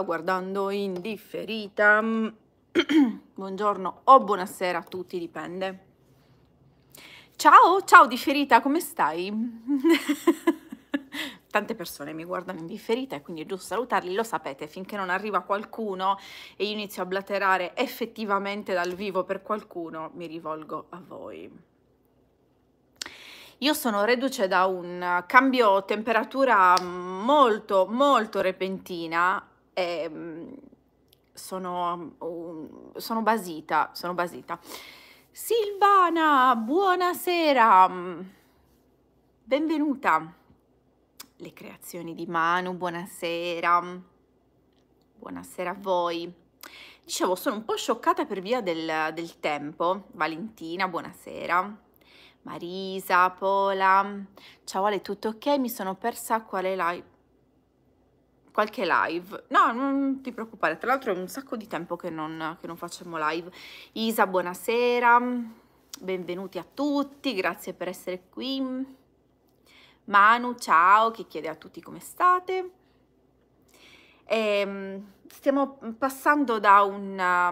guardando in differita. Buongiorno o buonasera a tutti, dipende. Ciao, ciao differita, come stai? Tante persone mi guardano in differita e quindi è giusto salutarli, lo sapete, finché non arriva qualcuno e io inizio a blaterare effettivamente dal vivo per qualcuno, mi rivolgo a voi. Io sono reduce da un cambio temperatura molto molto repentina ehm, sono, um, sono, basita, sono basita. Silvana, buonasera, benvenuta. Le creazioni di Manu, buonasera, buonasera a voi. Dicevo, sono un po' scioccata per via del, del tempo. Valentina, buonasera. Marisa, Pola, ciao Ale, tutto ok? Mi sono persa quale live qualche live. No, non ti preoccupare, tra l'altro è un sacco di tempo che non, che non facciamo live. Isa, buonasera, benvenuti a tutti, grazie per essere qui. Manu, ciao, che chiede a tutti come state. E, ehm, stiamo passando da un...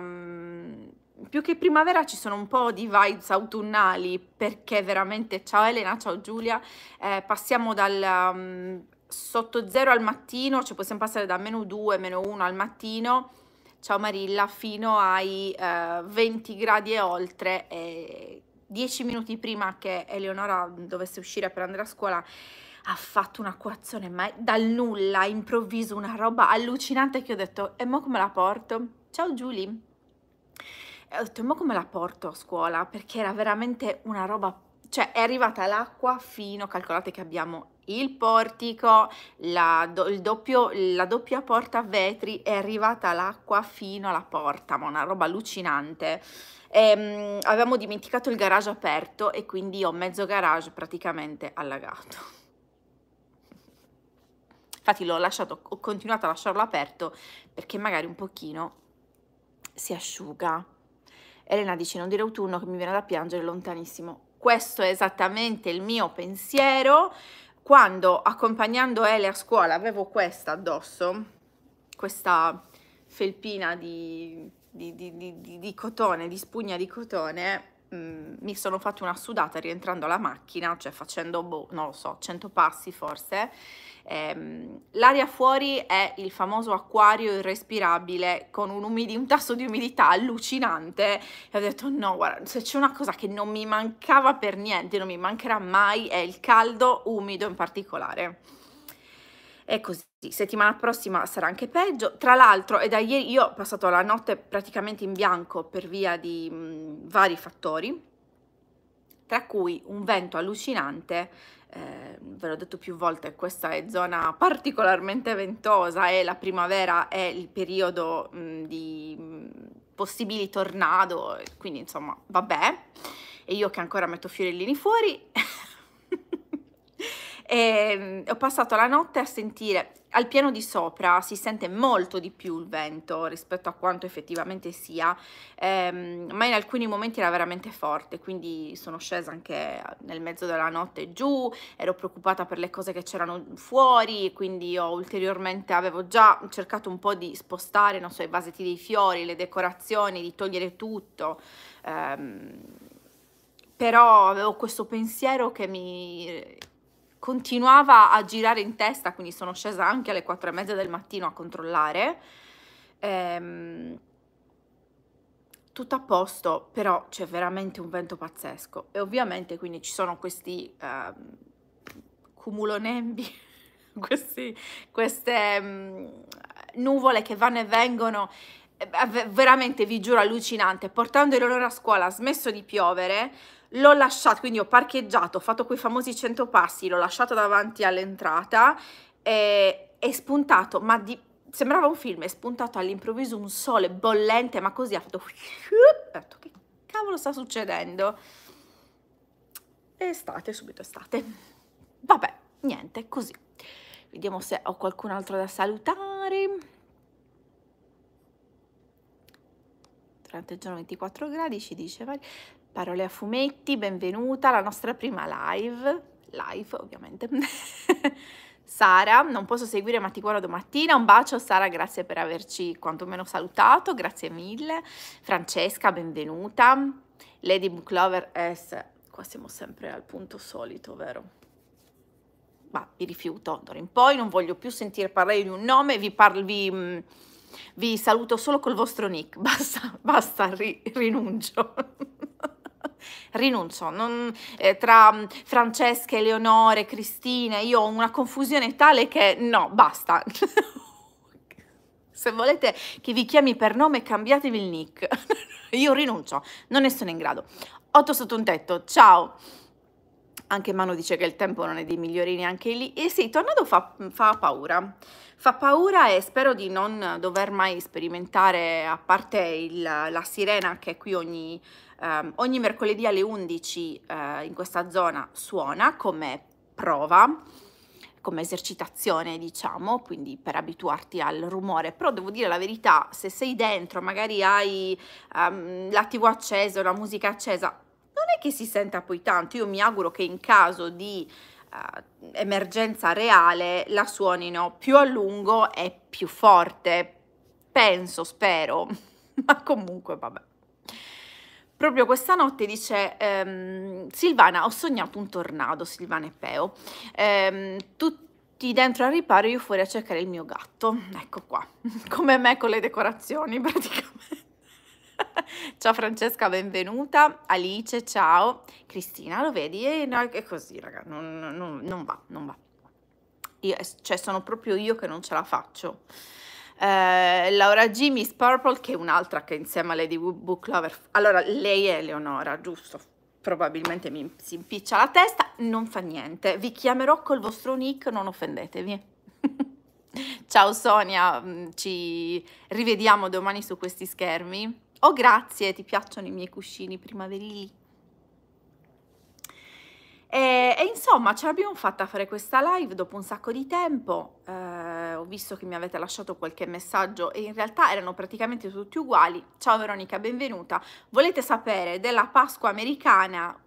Um, più che primavera ci sono un po' di vibes autunnali perché veramente, ciao Elena, ciao Giulia, eh, passiamo dal... Um, sotto zero al mattino, cioè possiamo passare da meno 2, meno 1 al mattino, ciao Marilla, fino ai eh, 20 gradi e oltre, e 10 minuti prima che Eleonora dovesse uscire per andare a scuola, ha fatto un'acquazione, ma dal nulla, improvviso, una roba allucinante che ho detto, e mo come la porto? Ciao Giulia! E ho detto, ma come la porto a scuola? Perché era veramente una roba, cioè è arrivata l'acqua fino, calcolate che abbiamo il portico, la, do, il doppio, la doppia porta a vetri, è arrivata l'acqua fino alla porta, ma una roba allucinante. E, ehm, avevamo dimenticato il garage aperto e quindi ho mezzo garage praticamente allagato infatti l'ho lasciato, ho continuato a lasciarlo aperto perché magari un pochino si asciuga. Elena dice non dire autunno che mi viene da piangere lontanissimo. Questo è esattamente il mio pensiero, quando accompagnando Ele a scuola avevo questa addosso, questa felpina di, di, di, di cotone, di spugna di cotone, mh, mm, mi sono fatta una sudata rientrando alla macchina, cioè facendo, boh, non lo so, 100 passi forse. Ehm, l'aria fuori è il famoso acquario irrespirabile con un, umidi- un tasso di umidità allucinante e ho detto no, guarda, se c'è una cosa che non mi mancava per niente, non mi mancherà mai, è il caldo umido in particolare è così. Settimana prossima sarà anche peggio. Tra l'altro, è da ieri io ho passato la notte praticamente in bianco per via di mh, vari fattori, tra cui un vento allucinante. Eh, ve l'ho detto più volte, questa è zona particolarmente ventosa e la primavera è il periodo mh, di mh, possibili tornado, quindi insomma, vabbè. E io che ancora metto fiorellini fuori e ehm, ho passato la notte a sentire al piano di sopra si sente molto di più il vento rispetto a quanto effettivamente sia ehm, ma in alcuni momenti era veramente forte quindi sono scesa anche nel mezzo della notte giù ero preoccupata per le cose che c'erano fuori quindi ho ulteriormente avevo già cercato un po' di spostare non so i vasetti dei fiori le decorazioni di togliere tutto ehm, però avevo questo pensiero che mi continuava a girare in testa, quindi sono scesa anche alle 4 e mezza del mattino a controllare. Ehm, tutto a posto, però c'è veramente un vento pazzesco e ovviamente quindi ci sono questi eh, cumulonembi, questi, queste um, nuvole che vanno e vengono, eh, veramente vi giuro allucinante, portando il loro a scuola ha smesso di piovere, l'ho lasciato, quindi ho parcheggiato, ho fatto quei famosi 100 passi, l'ho lasciato davanti all'entrata, e, è spuntato, ma di, sembrava un film, è spuntato all'improvviso un sole bollente, ma così ha fatto... Ho detto che cavolo sta succedendo? È Estate, subito estate. Vabbè, niente, così. Vediamo se ho qualcun altro da salutare. Durante il giorno 24 gradi ci dice... Parole a fumetti, benvenuta alla nostra prima live, live ovviamente. Sara, non posso seguire ma ti guardo domattina, un bacio Sara, grazie per averci quantomeno salutato, grazie mille. Francesca, benvenuta. Lady Booklover S, qua siamo sempre al punto solito, vero? Ma vi rifiuto, d'ora in poi non voglio più sentire parlare di un nome, vi parlo, vi, mm, vi saluto solo col vostro nick, basta, basta, ri, rinuncio rinuncio. Non, eh, tra mm, Francesca, Eleonore, Cristina, io ho una confusione tale che no, basta. Se volete che vi chiami per nome, cambiatevi il nick. io rinuncio, non ne sono in grado. Otto sotto un tetto, ciao! anche Manu dice che il tempo non è dei migliori neanche lì. E sì, il tornado fa, fa, paura. Fa paura e spero di non dover mai sperimentare, a parte il, la sirena che è qui ogni, eh, ogni mercoledì alle 11 eh, in questa zona suona come prova, come esercitazione diciamo, quindi per abituarti al rumore. Però devo dire la verità, se sei dentro, magari hai ehm, la tv accesa, la musica accesa, non è che si senta poi tanto, io mi auguro che in caso di uh, emergenza reale la suonino più a lungo e più forte, penso, spero, ma comunque vabbè. Proprio questa notte dice ehm, Silvana, ho sognato un tornado, Silvana e Peo, ehm, tutti dentro al riparo, io fuori a cercare il mio gatto, ecco qua, come me con le decorazioni praticamente. ciao Francesca, benvenuta. Alice, ciao. Cristina, lo vedi? E no, è così, raga, non, non, non va, non va. Io, cioè, sono proprio io che non ce la faccio. Eh, Laura G, Miss Purple, che è un'altra che insieme a Lady Book Lover... Allora, lei è Eleonora, giusto? Probabilmente mi si impiccia la testa, non fa niente. Vi chiamerò col vostro nick, non offendetevi. Ciao Sonia, mm, ci rivediamo domani su questi schermi. Oh grazie, ti piacciono i miei cuscini primaverili? E, e, insomma ce l'abbiamo fatta fare questa live dopo un sacco di tempo, eh, ho visto che mi avete lasciato qualche messaggio e in realtà erano praticamente tutti uguali. Ciao Veronica, benvenuta. Volete sapere della Pasqua americana?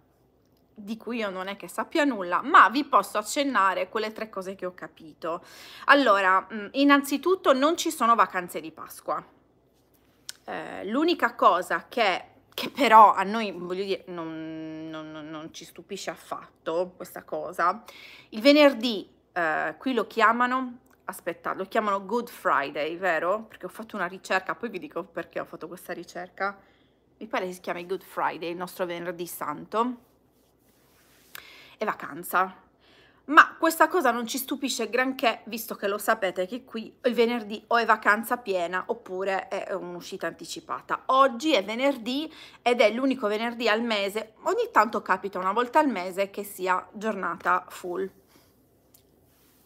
di cui io non è che sappia nulla, ma vi posso accennare quelle tre cose che ho capito. Allora, mm, innanzitutto non ci sono vacanze di Pasqua, eh, l'unica cosa che, che, però a noi, voglio dire, non, non, non, ci stupisce affatto questa cosa, il venerdì eh, qui lo chiamano, aspetta, lo chiamano Good Friday, vero? Perché ho fatto una ricerca, poi vi dico perché ho fatto questa ricerca, mi pare che si chiami Good Friday, il nostro venerdì santo, e vacanza, ma questa cosa non ci stupisce granché visto che lo sapete che qui il venerdì o è vacanza piena oppure è un'uscita anticipata. Oggi è venerdì ed è l'unico venerdì al mese, ogni tanto capita una volta al mese che sia giornata full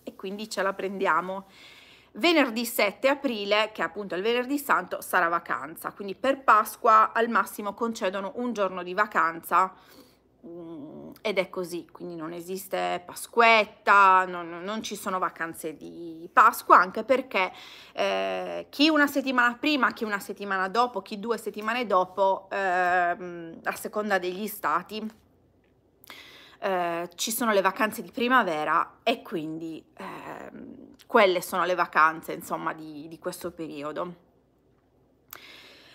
e quindi ce la prendiamo. Venerdì 7 aprile, che è appunto il venerdì santo, sarà vacanza, quindi per Pasqua al massimo concedono un giorno di vacanza Mm, ed è così, quindi non esiste Pasquetta, non, non, ci sono vacanze di Pasqua, anche perché eh, chi una settimana prima, chi una settimana dopo, chi due settimane dopo, eh, a seconda degli stati, eh, ci sono le vacanze di primavera e quindi ehm, quelle sono le vacanze insomma di, di questo periodo.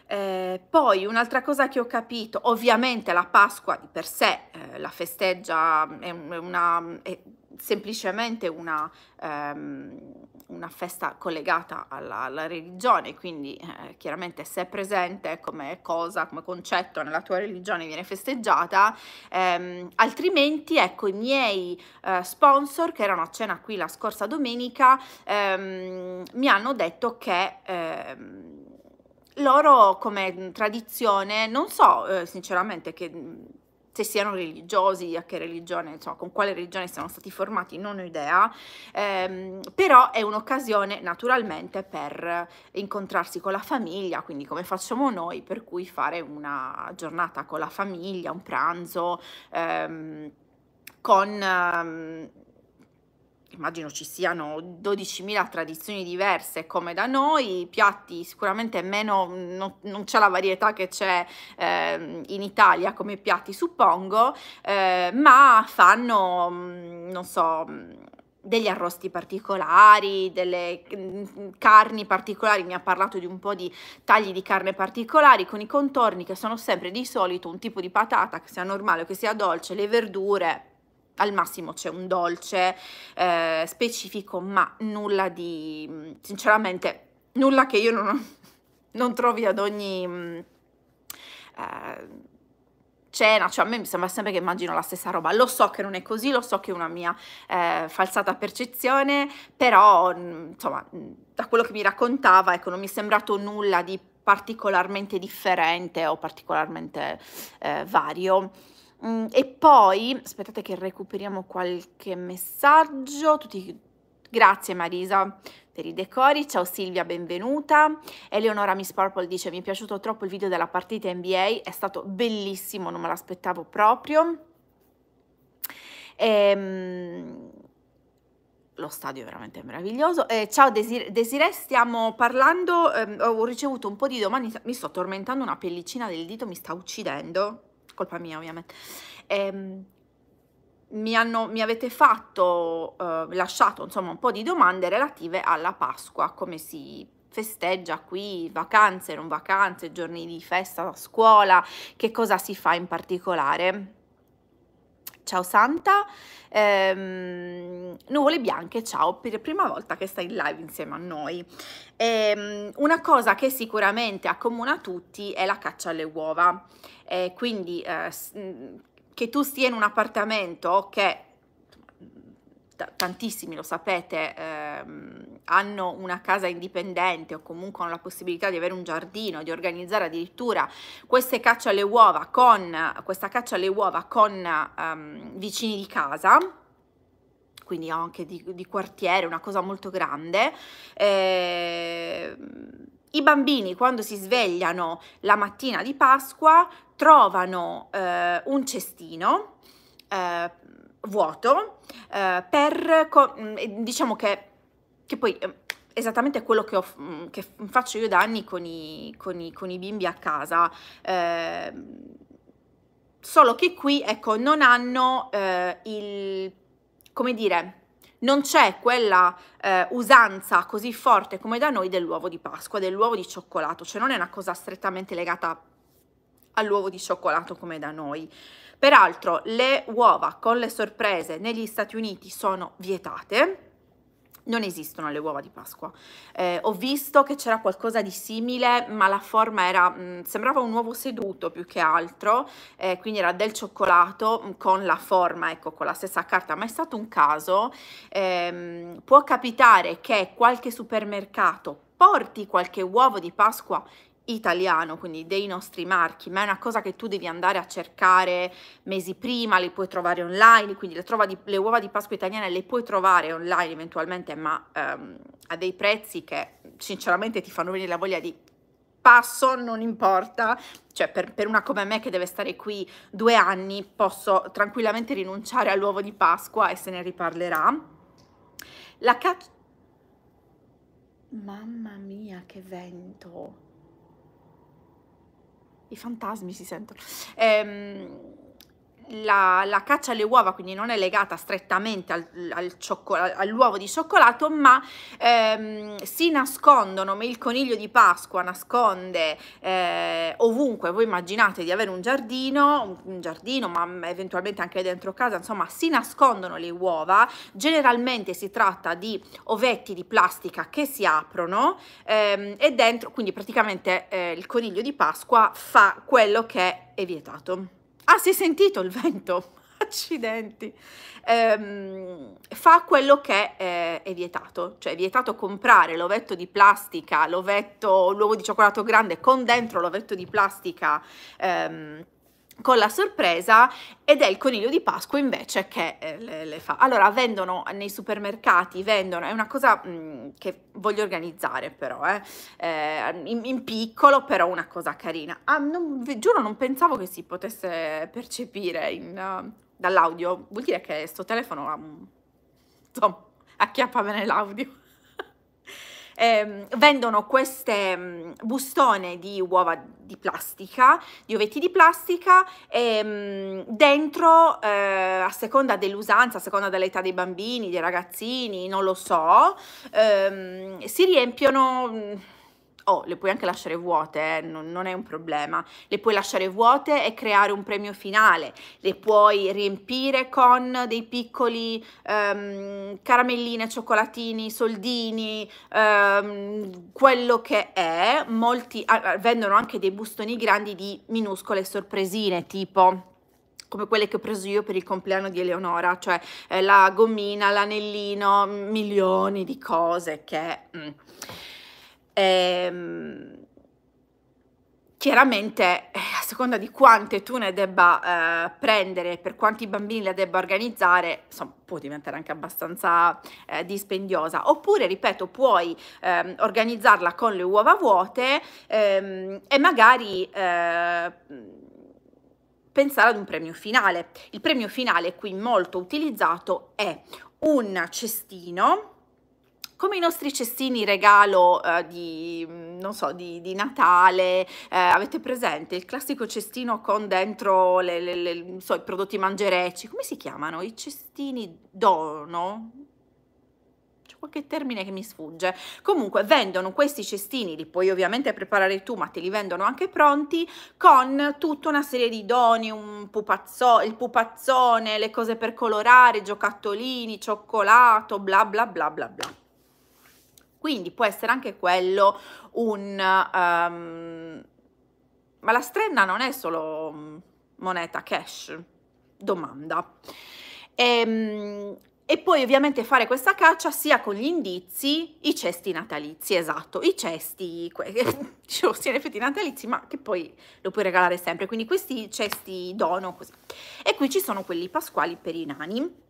Eh, poi un'altra cosa che ho capito, ovviamente la Pasqua di per sé eh, la festeggia, mm, è, una, mm, è semplicemente una, ehm, una, festa collegata alla, alla religione, quindi eh, chiaramente se è presente come cosa, come concetto nella tua religione viene festeggiata, ehm, altrimenti ecco i miei eh, sponsor che erano a cena qui la scorsa domenica ehm, mi hanno detto che ehm, loro come tradizione, non so eh, sinceramente che, se siano religiosi, a che religione, insomma, con quale religione siano stati formati, non ho idea, ehm, però è un'occasione naturalmente per incontrarsi con la famiglia, quindi come facciamo noi, per cui fare una giornata con la famiglia, un pranzo, ehm, con... Ehm, immagino ci siano 12.000 tradizioni diverse come da noi, piatti sicuramente meno, non, non c'è la varietà che c'è eh, in Italia come piatti suppongo, eh, ma fanno, mm, non so, mm, degli arrosti particolari, delle mm, carni particolari, mi ha parlato di un po' di tagli di carne particolari con i contorni che sono sempre di solito un tipo di patata, che sia normale o che sia dolce, le verdure, al massimo c'è un dolce eh, specifico, ma nulla di, mm, sinceramente, nulla che io non, non trovi ad ogni mm, eh, cena, cioè a me mi sembra sempre che immagino la stessa roba, lo so che non è così, lo so che è una mia eh, falsata percezione, però mm, insomma da quello che mi raccontava, ecco, non mi è sembrato nulla di particolarmente differente o particolarmente eh, vario. Mm, e poi, aspettate che recuperiamo qualche messaggio, tutti, grazie Marisa per i decori, ciao Silvia, benvenuta. Eleonora Miss Purple dice mi è piaciuto troppo il video della partita NBA, è stato bellissimo, non me l'aspettavo proprio. Ehm, lo stadio è veramente meraviglioso. Eh, ciao Desiree, Desire, stiamo parlando, ehm, ho ricevuto un po' di domande, mi sto tormentando, una pellicina del dito mi sta uccidendo colpa mia ovviamente, ehm, mi, hanno, mi, avete fatto, eh, lasciato insomma un po' di domande relative alla Pasqua, come si festeggia qui, vacanze, non vacanze, giorni di festa, scuola, che cosa si fa in particolare. Ciao Santa, ehm, nuvole bianche, ciao, per la prima volta che stai in live insieme a noi. Ehm, una cosa che sicuramente accomuna tutti è la caccia alle uova eh, quindi eh, mm, che tu stia in un appartamento che tantissimi lo sapete ehm, hanno una casa indipendente o comunque hanno la possibilità di avere un giardino di organizzare addirittura queste caccia alle uova con questa caccia alle uova con ehm, vicini di casa quindi anche di, di, quartiere, una cosa molto grande. Eh, I bambini quando si svegliano la mattina di Pasqua trovano eh, un cestino eh, vuoto eh, per, mm, diciamo che, che poi ehm, esattamente quello che, ho, mm, che, faccio io da anni con i, con i, con i bimbi a casa. Eh, solo che qui, ecco, non hanno eh, il, come dire, non c'è quella eh, usanza così forte come da noi dell'uovo di Pasqua, dell'uovo di cioccolato, cioè non è una cosa strettamente legata all'uovo di cioccolato come da noi. Peraltro le uova con le sorprese negli Stati Uniti sono vietate, non esistono le uova di Pasqua. Eh, ho visto che c'era qualcosa di simile, ma la forma era, mh, mm, sembrava un uovo seduto più che altro, eh, quindi era del cioccolato mm, con la forma, ecco, con la stessa carta, ma è stato un caso. Eh, può capitare che qualche supermercato porti qualche uovo di Pasqua italiano, quindi dei nostri marchi, ma è una cosa che tu devi andare a cercare mesi prima, li puoi trovare online, quindi le, di, le uova di Pasqua italiane le puoi trovare online eventualmente, ma ehm, a dei prezzi che sinceramente ti fanno venire la voglia di passo, non importa, cioè per, per, una come me che deve stare qui due anni posso tranquillamente rinunciare all'uovo di Pasqua e se ne riparlerà. La caccia... Mamma mia che vento! i fantasmi si sentono. Ehm, la, la, caccia alle uova quindi non è legata strettamente al, al all'uovo di cioccolato ma ehm, si nascondono, il coniglio di Pasqua nasconde eh, ovunque, voi immaginate di avere un giardino, un giardino ma eventualmente anche dentro casa, insomma si nascondono le uova, generalmente si tratta di ovetti di plastica che si aprono ehm, e dentro, quindi praticamente eh, il coniglio di Pasqua fa quello che è vietato. Ah, si è sentito il vento? Accidenti. Ehm, fa quello che eh, è vietato, cioè è vietato comprare l'ovetto di plastica, l'ovetto, l'uovo di cioccolato grande con dentro l'ovetto di plastica. Ehm, con la sorpresa ed è il coniglio di Pasqua invece che eh, le, le fa. Allora vendono nei supermercati, vendono, è una cosa mh, mm, che voglio organizzare però, eh, eh, in, in, piccolo però una cosa carina. Ah, non, vi giuro non pensavo che si potesse percepire in, uh, dall'audio, vuol dire che sto telefono um, insomma, acchiappa bene l'audio eh, vendono queste mh, mm, bustone di uova di plastica, di ovetti di plastica, e, ehm, mh, dentro eh, a seconda dell'usanza, a seconda dell'età dei bambini, dei ragazzini, non lo so, ehm, si riempiono... Mh, mm, oh, le puoi anche lasciare vuote, eh? non, non, è un problema, le puoi lasciare vuote e creare un premio finale, le puoi riempire con dei piccoli um, caramelline, cioccolatini, soldini, um, quello che è, molti uh, vendono anche dei bustoni grandi di minuscole sorpresine, tipo come quelle che ho preso io per il compleanno di Eleonora, cioè eh, la gommina, l'anellino, milioni di cose che... Mm. Ehm, chiaramente eh, a seconda di quante tu ne debba eh, prendere, per quanti bambini la debba organizzare, insomma, può diventare anche abbastanza eh, dispendiosa. Oppure, ripeto, puoi ehm, organizzarla con le uova vuote ehm, e magari... Eh, pensare ad un premio finale. Il premio finale qui molto utilizzato è un cestino come i nostri cestini regalo eh, di, non so, di, di Natale, eh, avete presente il classico cestino con dentro le, le, le, so, i prodotti mangerecci, come si chiamano? I cestini dono? C'è qualche termine che mi sfugge. Comunque vendono questi cestini, li puoi ovviamente preparare tu, ma te li vendono anche pronti, con tutta una serie di doni, un pupazzo, il pupazzone, le cose per colorare, giocattolini, cioccolato, bla bla bla bla bla. Quindi può essere anche quello un... Um, ma la strenna non è solo mm, moneta cash, domanda. E, ehm, e poi ovviamente fare questa caccia sia con gli indizi, i cesti natalizi, esatto, i cesti, dicevo sia in effetti natalizi, ma che poi lo puoi regalare sempre, quindi questi cesti dono così. E qui ci sono quelli pasquali per i nani,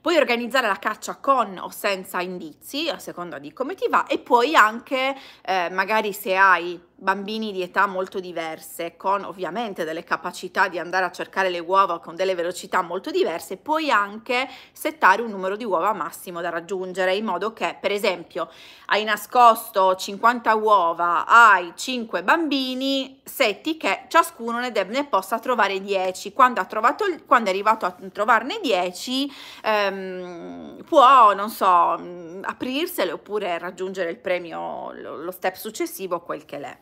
Puoi organizzare la caccia con o senza indizi, a seconda di come ti va, e puoi anche, eh, magari se hai bambini di età molto diverse, con ovviamente delle capacità di andare a cercare le uova con delle velocità molto diverse, puoi anche settare un numero di uova massimo da raggiungere, in modo che per esempio hai nascosto 50 uova, hai 5 bambini, setti che ciascuno ne, deve, ne possa trovare 10, quando, ha trovato, quando è arrivato a trovarne 10 ehm, può, non so, mm, aprirsele oppure raggiungere il premio, lo, lo step successivo, quel che l'è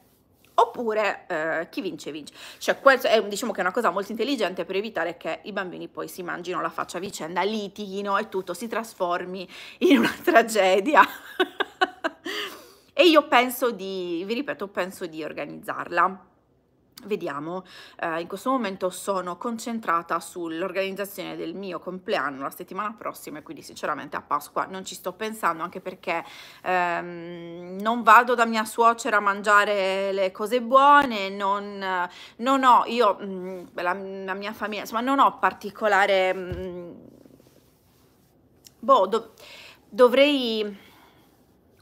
oppure eh, chi vince vince. Cioè questo è diciamo che è una cosa molto intelligente per evitare che i bambini poi si mangino la faccia a vicenda, litighino e tutto si trasformi in una tragedia. e io penso di, vi ripeto, penso di organizzarla. Vediamo, eh, in questo momento sono concentrata sull'organizzazione del mio compleanno la settimana prossima e quindi sinceramente a Pasqua non ci sto pensando anche perché ehm, non vado da mia suocera a mangiare le cose buone, non, non ho, io, mm, la, la, mia famiglia, insomma non ho particolare, mm, boh, dov dovrei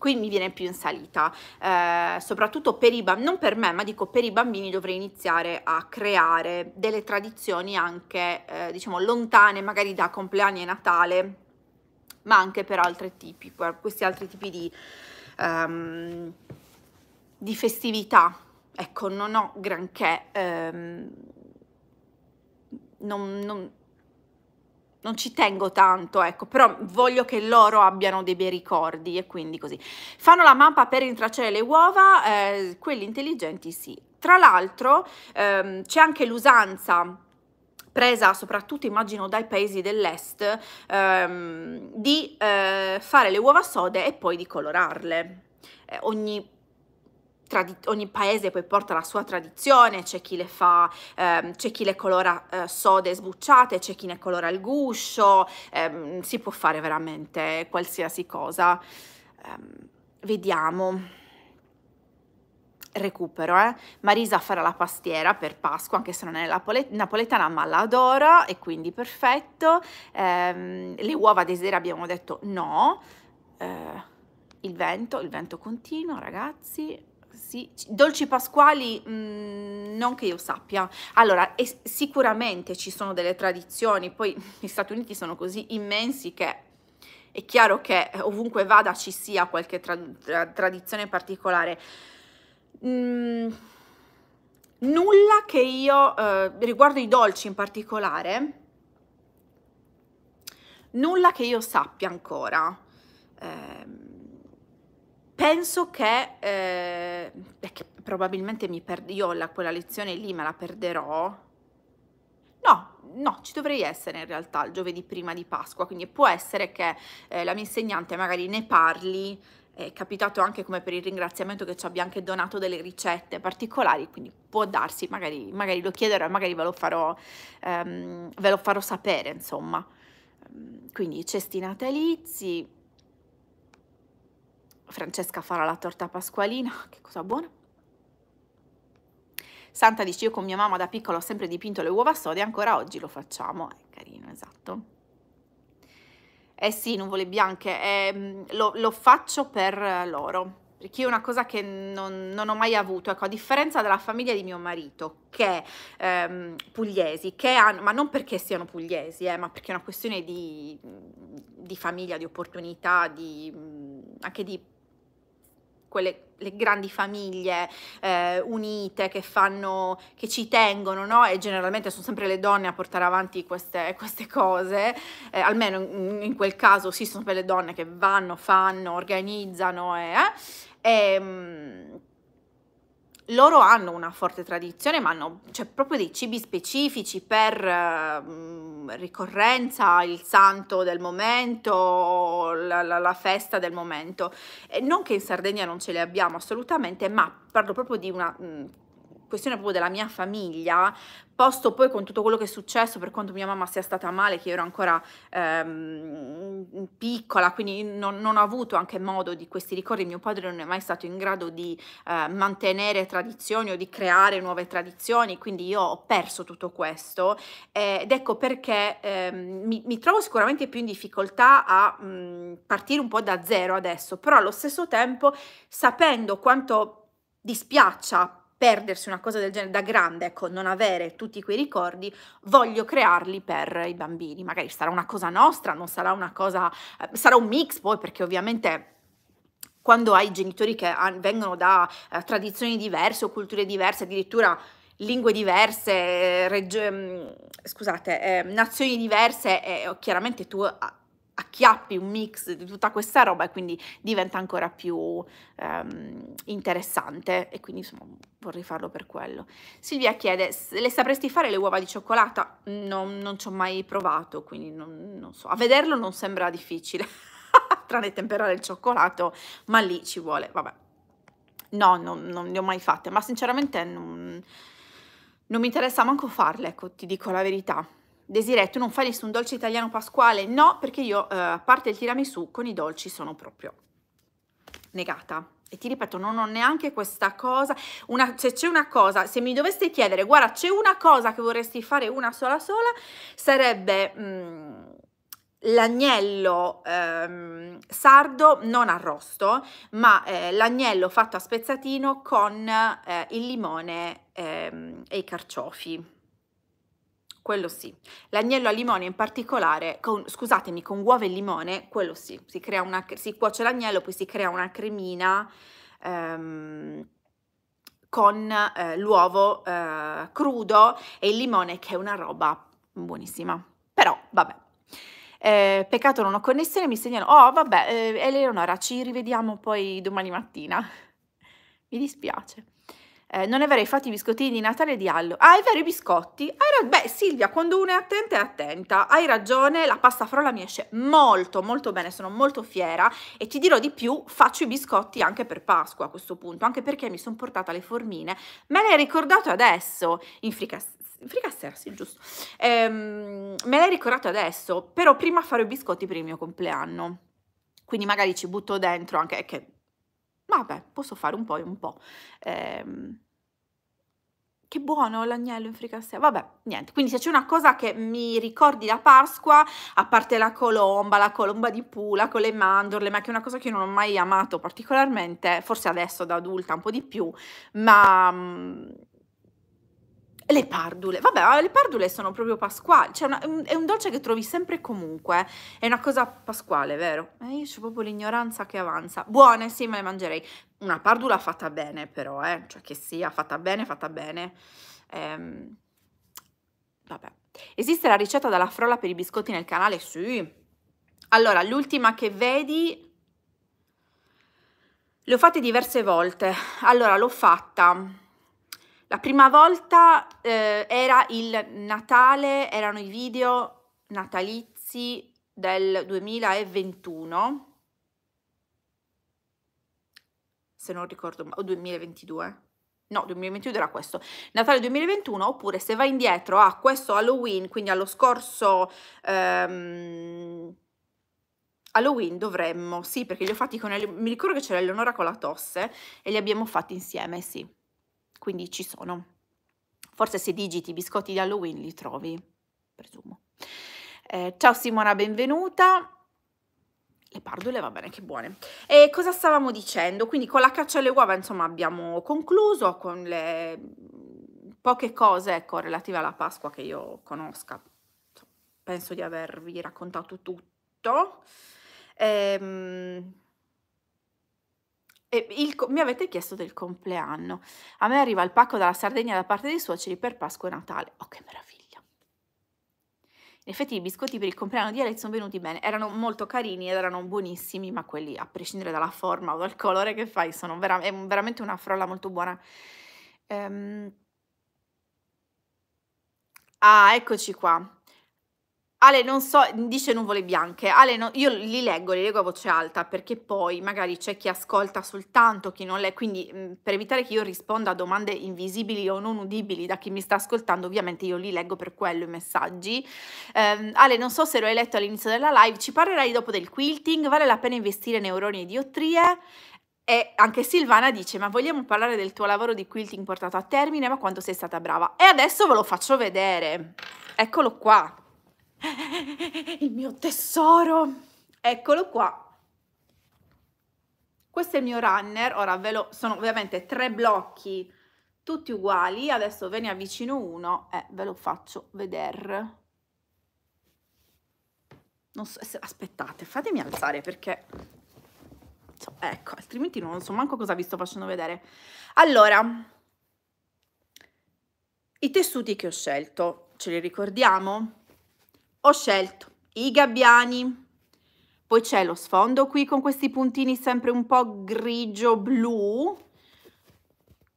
qui mi viene più in salita, eh, soprattutto per i bambini, non per me, ma dico per i bambini dovrei iniziare a creare delle tradizioni anche, eh, diciamo, lontane magari da compleanno e Natale, ma anche per altri tipi, per questi altri tipi di, um, di festività. Ecco, non ho granché, um, non, non non ci tengo tanto, ecco, però voglio che loro abbiano dei bei ricordi e quindi così. Fanno la mappa per rintracciare le uova, eh, quelli intelligenti sì. Tra l'altro ehm, c'è anche l'usanza presa soprattutto immagino dai paesi dell'est ehm, di eh, fare le uova sode e poi di colorarle. Eh, ogni ogni paese poi porta la sua tradizione, c'è chi le fa, ehm, c'è chi le colora eh, sode sbucciate, c'è chi ne colora il guscio, ehm, si può fare veramente qualsiasi cosa. Ehm, vediamo recupero, eh? Marisa farà la pastiera per Pasqua, anche se non è napoletana, ma la adora e quindi perfetto. Ehm, le uova desidera abbiamo detto no. Eh, il vento, il vento continua, ragazzi. Sì, dolci pasquali mh, mm, non che io sappia. Allora, es- sicuramente ci sono delle tradizioni, poi gli Stati Uniti sono così immensi che è chiaro che ovunque vada ci sia qualche tra- tra- tradizione particolare. Mh, mm, nulla che io, eh, riguardo i dolci in particolare, nulla che io sappia ancora. Eh, penso che, eh, che probabilmente mi perdo, io la, quella lezione lì me la perderò, No, no, ci dovrei essere in realtà il giovedì prima di Pasqua, quindi può essere che eh, la mia insegnante magari ne parli, è capitato anche come per il ringraziamento che ci abbia anche donato delle ricette particolari, quindi può darsi, magari, magari lo chiederò e magari ve lo farò, ehm, ve lo farò sapere, insomma. Ehm, quindi cestini natalizi, Francesca farà la torta pasqualina, che cosa buona. Santa dice io con mia mamma da piccola ho sempre dipinto le uova sode e ancora oggi lo facciamo, è carino, esatto. Eh sì, nuvole bianche, eh, lo, lo, faccio per loro, perché è una cosa che non, non, ho mai avuto, ecco, a differenza della famiglia di mio marito, che ehm, pugliesi, che hanno, ma non perché siano pugliesi, eh, ma perché è una questione di, di famiglia, di opportunità, di, anche di quelle le grandi famiglie eh, unite che fanno, che ci tengono, no? E generalmente sono sempre le donne a portare avanti queste, queste cose, eh, almeno in, in, quel caso sì, sono sempre le donne che vanno, fanno, organizzano e... Eh, e eh. ehm, loro hanno una forte tradizione, ma hanno cioè, proprio dei cibi specifici per eh, ricorrenza, il santo del momento, la, la, la festa del momento. E non che in Sardegna non ce le abbiamo assolutamente, ma parlo proprio di una mh, mm, questione proprio della mia famiglia, posto poi con tutto quello che è successo per quanto mia mamma sia stata male, che io ero ancora ehm, piccola, quindi non, non, ho avuto anche modo di questi ricordi, mio padre non è mai stato in grado di eh, mantenere tradizioni o di creare nuove tradizioni, quindi io ho perso tutto questo eh, ed ecco perché ehm, mi, mi, trovo sicuramente più in difficoltà a mh, mm, partire un po' da zero adesso, però allo stesso tempo sapendo quanto dispiaccia perdersi una cosa del genere da grande, ecco, non avere tutti quei ricordi, voglio crearli per i bambini. Magari sarà una cosa nostra, non sarà una cosa, eh, sarà un mix poi perché ovviamente quando hai genitori che vengono da eh, tradizioni diverse o culture diverse, addirittura lingue diverse, eh, regio, mm, scusate, eh, nazioni diverse, eh, chiaramente tu ah, acchiappi un mix di tutta questa roba e quindi diventa ancora più ehm, interessante e quindi insomma vorrei farlo per quello. Silvia chiede, le sapresti fare le uova di cioccolata? No, non ci ho mai provato, quindi non, non so, a vederlo non sembra difficile, tranne temperare il cioccolato, ma lì ci vuole, vabbè. No, non, non le ho mai fatte, ma sinceramente non, non mi interessa manco farle, ecco, ti dico la verità Desiree, tu non fai nessun dolce italiano pasquale? No, perché io, eh, a parte il tiramisù, con i dolci sono proprio negata. E ti ripeto, non ho neanche questa cosa. Una, se c'è una cosa, se mi doveste chiedere, guarda, c'è una cosa che vorresti fare una sola sola, sarebbe mm, l'agnello ehm, sardo non arrosto, ma eh, l'agnello fatto a spezzatino con eh, il limone ehm, e i carciofi quello sì. L'agnello al limone in particolare, con, scusatemi, con uova e limone, quello sì. Si, crea una, si cuoce l'agnello, poi si crea una cremina ehm, con eh, l'uovo eh, crudo e il limone che è una roba buonissima. Però, vabbè. Eh, peccato non ho connessione, mi segnalano. Oh, vabbè, eh, Eleonora, ci rivediamo poi domani mattina. mi dispiace eh, non avrei fatto i biscottini di Natale di Allo. Ah, è vero, i biscotti. Beh, Silvia, quando uno è attenta, è attenta. Hai ragione, la pasta frolla mi esce molto, molto bene, sono molto fiera. E ti dirò di più, faccio i biscotti anche per Pasqua a questo punto, anche perché mi sono portata le formine. Me l'hai ricordato adesso, in fricassetta sì, giusto. Ehm, me l'hai ricordato adesso, però prima farò i biscotti per il mio compleanno. Quindi magari ci butto dentro anche che vabbè, posso fare un po' e un po'. Ehm, che buono l'agnello in fricassè, vabbè, niente. Quindi se c'è una cosa che mi ricordi la Pasqua, a parte la colomba, la colomba di Pula con le mandorle, ma che è una cosa che io non ho mai amato particolarmente, forse adesso da adulta un po' di più, ma mm, le pardule, vabbè, ah, le pardule sono proprio pasquali, cioè una, è un dolce che trovi sempre e comunque, è una cosa pasquale, vero? Eh, io c'ho proprio l'ignoranza che avanza. Buone, sì, me le mangerei. Una pardula fatta bene però, eh, cioè che sia fatta bene, fatta bene. Ehm, vabbè. Esiste la ricetta dalla frolla per i biscotti nel canale? Sì. Allora, l'ultima che vedi... Le ho fatte diverse volte. Allora, l'ho fatta la prima volta eh, era il Natale, erano i video natalizi del 2021, se non ricordo, o 2022. No, 2022 era questo. Natale 2021, oppure se vai indietro a questo Halloween, quindi allo scorso ehm, Halloween dovremmo, sì, perché li ho fatti con... Mi ricordo che c'era Eleonora con la tosse e li abbiamo fatti insieme, sì quindi ci sono. Forse se digiti biscotti di Halloween li trovi, presumo. Eh, ciao Simona, benvenuta. Le pardule, va bene, che buone. E cosa stavamo dicendo? Quindi con la caccia alle uova, insomma, abbiamo concluso con le poche cose, ecco, relative alla Pasqua che io conosca. Penso di avervi raccontato tutto. Ehm, il, mi avete chiesto del compleanno. A me arriva il pacco dalla Sardegna da parte dei suoceri per Pasqua e Natale. Oh, che meraviglia! In effetti i biscotti per il compleanno di Alex sono venuti bene. Erano molto carini ed erano buonissimi, ma quelli, a prescindere dalla forma o dal colore che fai, sono vera è veramente una frolla molto buona. Ehm... Ah, eccoci qua. Ale non so, dice nuvole bianche, Ale no, io li leggo, li leggo a voce alta perché poi magari c'è chi ascolta soltanto, chi non legge, quindi mh, mm, per evitare che io risponda a domande invisibili o non udibili da chi mi sta ascoltando, ovviamente io li leggo per quello i messaggi. Um, Ale non so se lo hai letto all'inizio della live, ci parlerai dopo del quilting, vale la pena investire neuroni e diottrie? E anche Silvana dice: Ma vogliamo parlare del tuo lavoro di quilting portato a termine? Ma quanto sei stata brava? E adesso ve lo faccio vedere. Eccolo qua. Il mio tesoro. Eccolo qua. Questo è il mio runner. Ora ve lo sono ovviamente tre blocchi tutti uguali. Adesso ve ne avvicino uno e ve lo faccio vedere. Non so se aspettate, fatemi alzare perché ecco, altrimenti non so manco cosa vi sto facendo vedere. Allora, i tessuti che ho scelto, ce li ricordiamo? ho scelto i gabbiani. Poi c'è lo sfondo qui con questi puntini sempre un po' grigio-blu.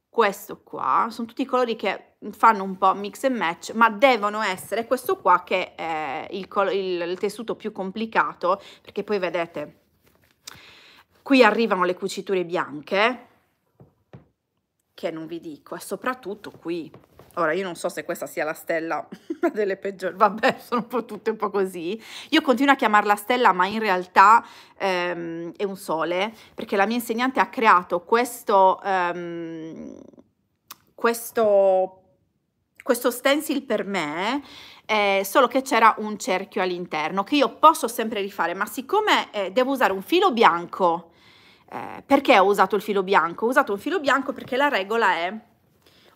Questo qua, sono tutti colori che fanno un po' mix and match, ma devono essere questo qua che è il, il, il tessuto più complicato, perché poi vedete, qui arrivano le cuciture bianche, che non vi dico, e soprattutto qui Ora, io non so se questa sia la stella delle peggiori, vabbè, sono un po' tutte un po' così. Io continuo a chiamarla stella, ma in realtà ehm, è un sole, perché la mia insegnante ha creato questo, ehm, questo, questo stencil per me, eh, solo che c'era un cerchio all'interno, che io posso sempre rifare, ma siccome eh, devo usare un filo bianco, eh, perché ho usato il filo bianco? Ho usato un filo bianco perché la regola è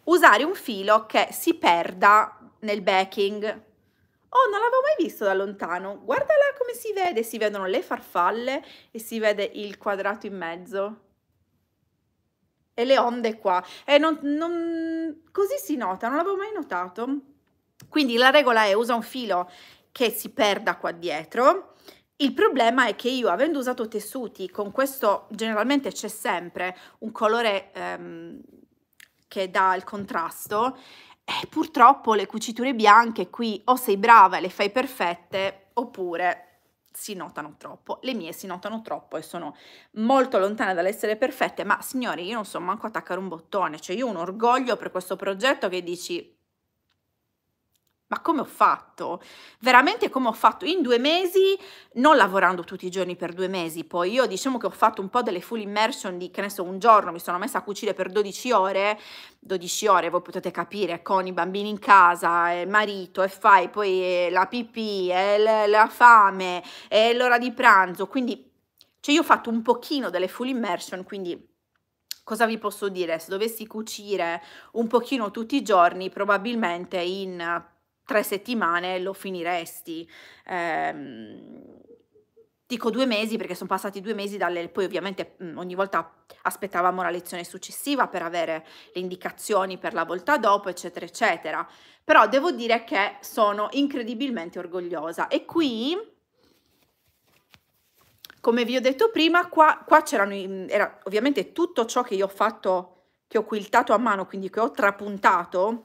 usare un filo che si perda nel backing. Oh, non l'avevo mai visto da lontano. Guardala come si vede. Si vedono le farfalle e si vede il quadrato in mezzo. E le onde qua. E non, non... Così si nota, non l'avevo mai notato. Quindi la regola è usa un filo che si perda qua dietro. Il problema è che io, avendo usato tessuti con questo, generalmente c'è sempre un colore ehm, che dà il contrasto. E eh, purtroppo le cuciture bianche qui o sei brava e le fai perfette oppure si notano troppo, le mie si notano troppo e sono molto lontane dall'essere perfette, ma signori io non so manco attaccare un bottone, cioè io ho un orgoglio per questo progetto che dici ma come ho fatto? Veramente come ho fatto? In due mesi, non lavorando tutti i giorni per due mesi, poi io diciamo che ho fatto un po' delle full immersion di, che ne so, un giorno mi sono messa a cucire per 12 ore, 12 ore voi potete capire, con i bambini in casa, eh, il marito, e fai poi eh, la pipì, e eh, la fame, e l'ora di pranzo, quindi cioè io ho fatto un pochino delle full immersion, quindi cosa vi posso dire? Se dovessi cucire un pochino tutti i giorni, probabilmente in tre settimane lo finiresti. Ehm, dico due mesi perché sono passati due mesi dalle, poi ovviamente ogni volta aspettavamo la lezione successiva per avere le indicazioni per la volta dopo, eccetera, eccetera. Però devo dire che sono incredibilmente orgogliosa e qui come vi ho detto prima, qua, qua c'erano era, ovviamente tutto ciò che io ho fatto, che ho quiltato a mano, quindi che ho trapuntato,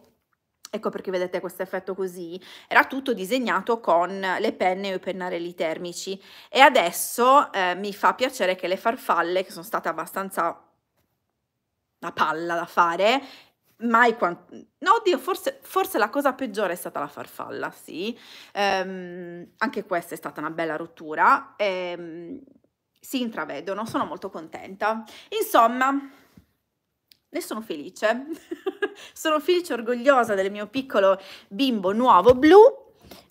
ecco perché vedete questo effetto così, era tutto disegnato con le penne o i pennarelli termici e adesso eh, mi fa piacere che le farfalle, che sono state abbastanza una palla da fare, mai quanto... No, oddio, forse, forse, la cosa peggiore è stata la farfalla, sì. Ehm, anche questa è stata una bella rottura. Ehm, si intravedono, sono molto contenta. Insomma, ne sono felice. sono felice e orgogliosa del mio piccolo bimbo nuovo blu.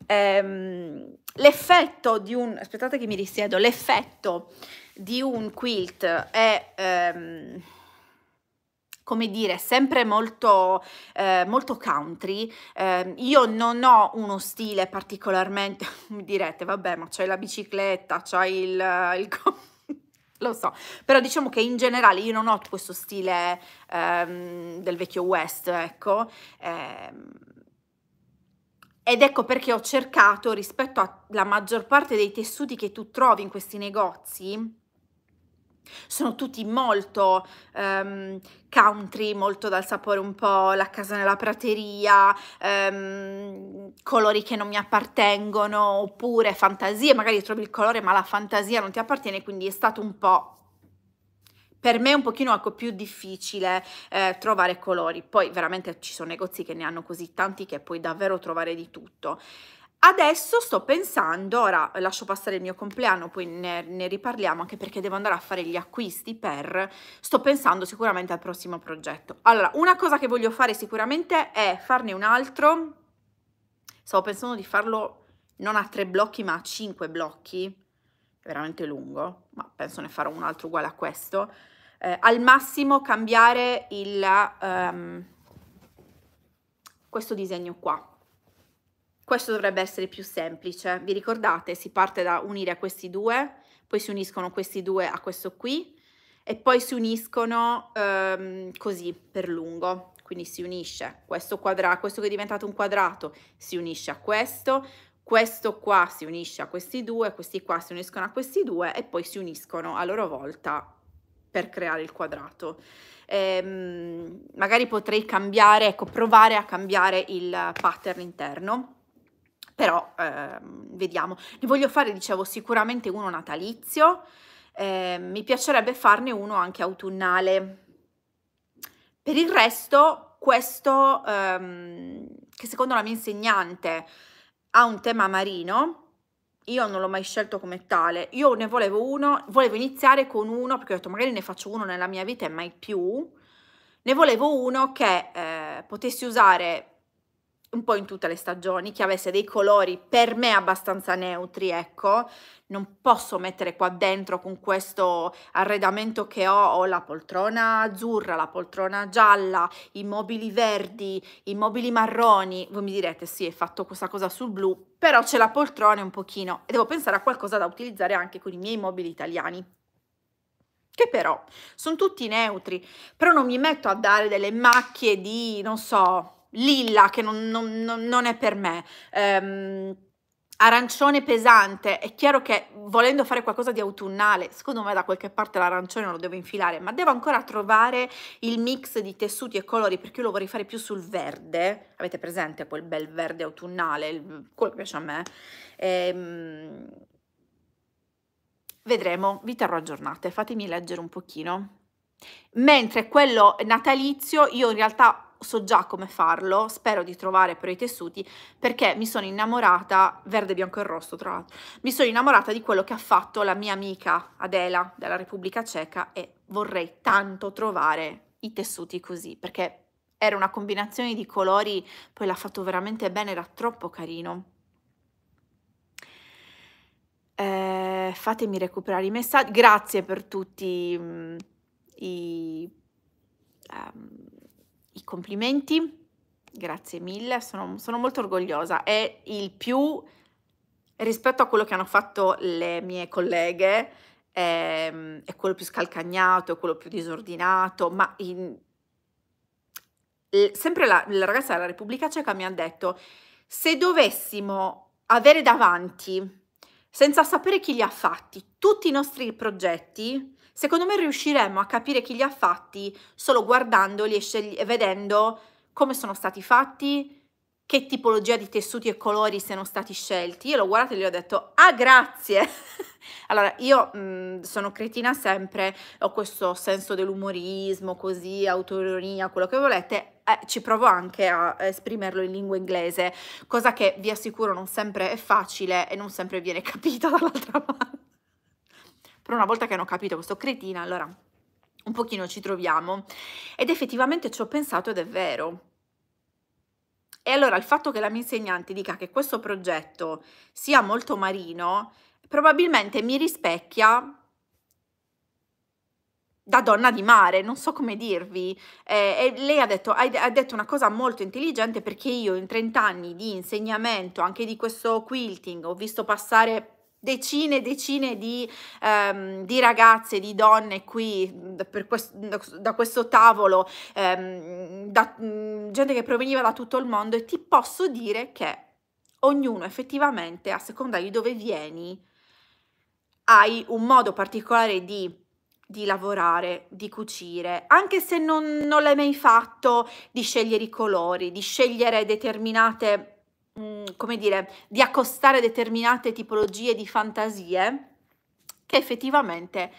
Ehm, l'effetto di un... aspettate che mi risiedo, l'effetto di un quilt è... Ehm, come dire, sempre molto, eh, molto country. Eh, io non ho uno stile particolarmente, mi direte, vabbè, ma c'hai la bicicletta, c'hai il, il lo so, però diciamo che in generale io non ho questo stile ehm, del vecchio West, ecco, ehm, ed ecco perché ho cercato rispetto alla maggior parte dei tessuti che tu trovi in questi negozi, sono tutti molto um, country, molto dal sapore un po' la casa nella prateria, um, colori che non mi appartengono, oppure fantasie, magari trovi il colore ma la fantasia non ti appartiene, quindi è stato un po' per me un pochino ecco, più difficile eh, trovare colori, poi veramente ci sono negozi che ne hanno così tanti che puoi davvero trovare di tutto. Adesso sto pensando, ora lascio passare il mio compleanno, poi ne, ne, riparliamo anche perché devo andare a fare gli acquisti per... Sto pensando sicuramente al prossimo progetto. Allora, una cosa che voglio fare sicuramente è farne un altro. Stavo pensando di farlo non a tre blocchi ma a cinque blocchi, è veramente lungo, ma penso ne farò un altro uguale a questo. Eh, al massimo cambiare il, um, questo disegno qua questo dovrebbe essere più semplice. Vi ricordate? Si parte da unire a questi due, poi si uniscono questi due a questo qui e poi si uniscono ehm, così per lungo. Quindi si unisce questo quadrato, questo che è diventato un quadrato, si unisce a questo, questo qua si unisce a questi due, questi qua si uniscono a questi due e poi si uniscono a loro volta per creare il quadrato. Ehm, magari potrei cambiare, ecco, provare a cambiare il pattern interno però ehm, vediamo. Ne voglio fare, dicevo, sicuramente uno natalizio, eh, mi piacerebbe farne uno anche autunnale. Per il resto, questo ehm, che secondo la mia insegnante ha un tema marino, io non l'ho mai scelto come tale, io ne volevo uno, volevo iniziare con uno, perché ho detto magari ne faccio uno nella mia vita e mai più, ne volevo uno che eh, potessi usare un po' in tutte le stagioni, che avesse dei colori per me abbastanza neutri, ecco, non posso mettere qua dentro con questo arredamento che ho, ho la poltrona azzurra, la poltrona gialla, i mobili verdi, i mobili marroni, voi mi direte sì, è fatto questa cosa sul blu, però c'è la poltrona un pochino e devo pensare a qualcosa da utilizzare anche con i miei mobili italiani, che però sono tutti neutri, però non mi metto a dare delle macchie di, non so, lilla che non, non, non è per me. Um, arancione pesante, è chiaro che volendo fare qualcosa di autunnale, secondo me da qualche parte l'arancione lo devo infilare, ma devo ancora trovare il mix di tessuti e colori perché io lo vorrei fare più sul verde, avete presente quel bel verde autunnale, quello che piace a me. Ehm, vedremo, vi terrò aggiornate, fatemi leggere un pochino. Mentre quello natalizio io in realtà so già come farlo, spero di trovare però i tessuti perché mi sono innamorata, verde, bianco e rosso tra l'altro, mi sono innamorata di quello che ha fatto la mia amica Adela della Repubblica Ceca e vorrei tanto trovare i tessuti così perché era una combinazione di colori, poi l'ha fatto veramente bene, era troppo carino. Eh, fatemi recuperare i messaggi, grazie per tutti mm, i... Um, i complimenti. Grazie mille, sono, sono molto orgogliosa. È il più rispetto a quello che hanno fatto le mie colleghe, è, ehm, è quello più scalcagnato, è quello più disordinato, ma in, sempre la, la ragazza della Repubblica Ceca mi ha detto se dovessimo avere davanti, senza sapere chi li ha fatti, tutti i nostri progetti, Secondo me riusciremo a capire chi li ha fatti solo guardandoli e, scegli- e vedendo come sono stati fatti, che tipologia di tessuti e colori siano stati scelti. Io l'ho guardato e gli ho detto, ah grazie! allora, io mh, mhmm, sono cretina sempre, ho questo senso dell'umorismo, così, autoironia, quello che volete, eh, ci provo anche a esprimerlo in lingua inglese, cosa che vi assicuro non sempre è facile e non sempre viene capita dall'altra parte. Però una volta che hanno capito questo cretino, allora un pochino ci troviamo. Ed effettivamente ci ho pensato ed è vero. E allora il fatto che la mia insegnante dica che questo progetto sia molto marino, probabilmente mi rispecchia da donna di mare, non so come dirvi. Eh, lei ha detto, ha detto, una cosa molto intelligente perché io in 30 anni di insegnamento, anche di questo quilting, ho visto passare decine e decine di, um, di, ragazze, di donne qui mm, quest da questo tavolo, um, da, mm, gente che proveniva da tutto il mondo e ti posso dire che ognuno effettivamente a seconda di dove vieni hai un modo particolare di di lavorare, di cucire, anche se non, non l'hai mai fatto, di scegliere i colori, di scegliere determinate Mm, come dire, di accostare determinate tipologie di fantasie che effettivamente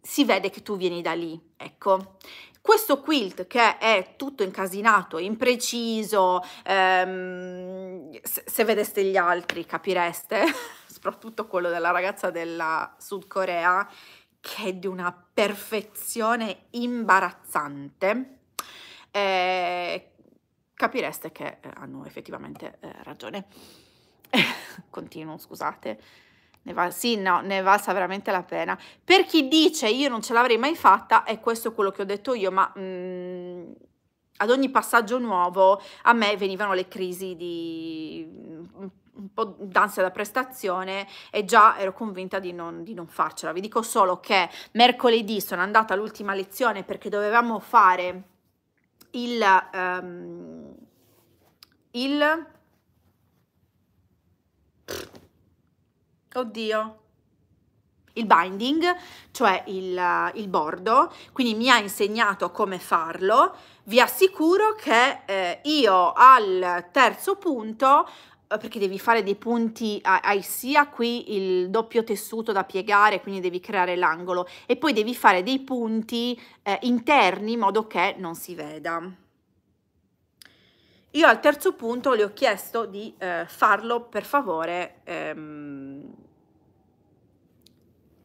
si vede che tu vieni da lì, ecco. Questo quilt che è tutto incasinato, impreciso, ehm, se, se vedeste gli altri capireste, soprattutto quello della ragazza della Sud Corea, che è di una perfezione imbarazzante, eh, capireste che eh, hanno effettivamente eh, ragione. Continuo, scusate. Ne va, sì, no, ne è valsa veramente la pena. Per chi dice io non ce l'avrei mai fatta, è questo quello che ho detto io, ma mh, mm, ad ogni passaggio nuovo a me venivano le crisi di mm, un po' d'ansia da prestazione e già ero convinta di non, di non, farcela. Vi dico solo che mercoledì sono andata all'ultima lezione perché dovevamo fare il... Um, il oddio il binding, cioè il, il, bordo, quindi mi ha insegnato come farlo. Vi assicuro che eh, io al terzo punto, eh, perché devi fare dei punti, hai sia qui il doppio tessuto da piegare, quindi devi creare l'angolo, e poi devi fare dei punti eh, interni in modo che non si veda. Io al terzo punto le ho chiesto di eh, farlo per favore, ehm,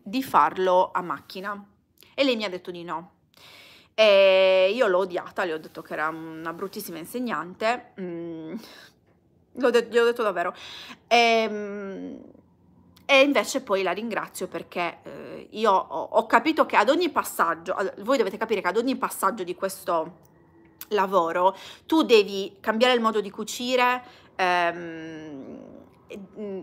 di farlo a macchina e lei mi ha detto di no. E io l'ho odiata, le ho detto che era una bruttissima insegnante, mm, l'ho de- gliel'ho detto davvero. E, ehm, e, invece poi la ringrazio perché eh, io ho, ho capito che ad ogni passaggio, voi dovete capire che ad ogni passaggio di questo lavoro, tu devi cambiare il modo di cucire, ehm,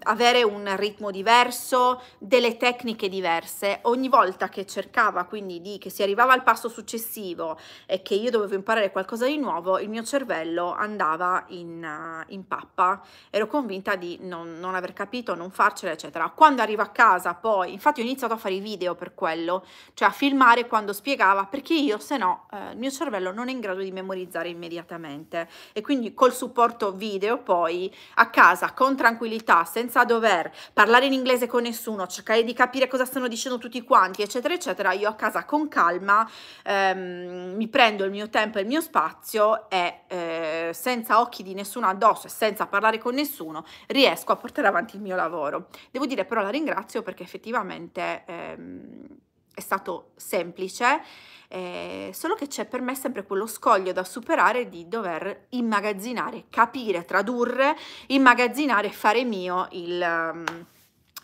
avere un ritmo diverso, delle tecniche diverse, ogni volta che cercava quindi di che si arrivava al passo successivo e che io dovevo imparare qualcosa di nuovo, il mio cervello andava in, uh, in pappa, ero convinta di non, non, aver capito, non farcela eccetera. Quando arrivo a casa poi, infatti ho iniziato a fare i video per quello, cioè a filmare quando spiegava, perché io se no eh, il mio cervello non è in grado di memorizzare immediatamente e quindi col supporto video poi a casa con tranquillità tranquillità, senza dover parlare in inglese con nessuno, cercare di capire cosa stanno dicendo tutti quanti, eccetera, eccetera, io a casa con calma ehm, mi prendo il mio tempo e il mio spazio e eh, senza occhi di nessuno addosso e senza parlare con nessuno riesco a portare avanti il mio lavoro. Devo dire però la ringrazio perché effettivamente... Ehm, è stato semplice, eh, solo che c'è per me sempre quello scoglio da superare di dover immagazzinare, capire, tradurre, immagazzinare, fare mio il, ehm,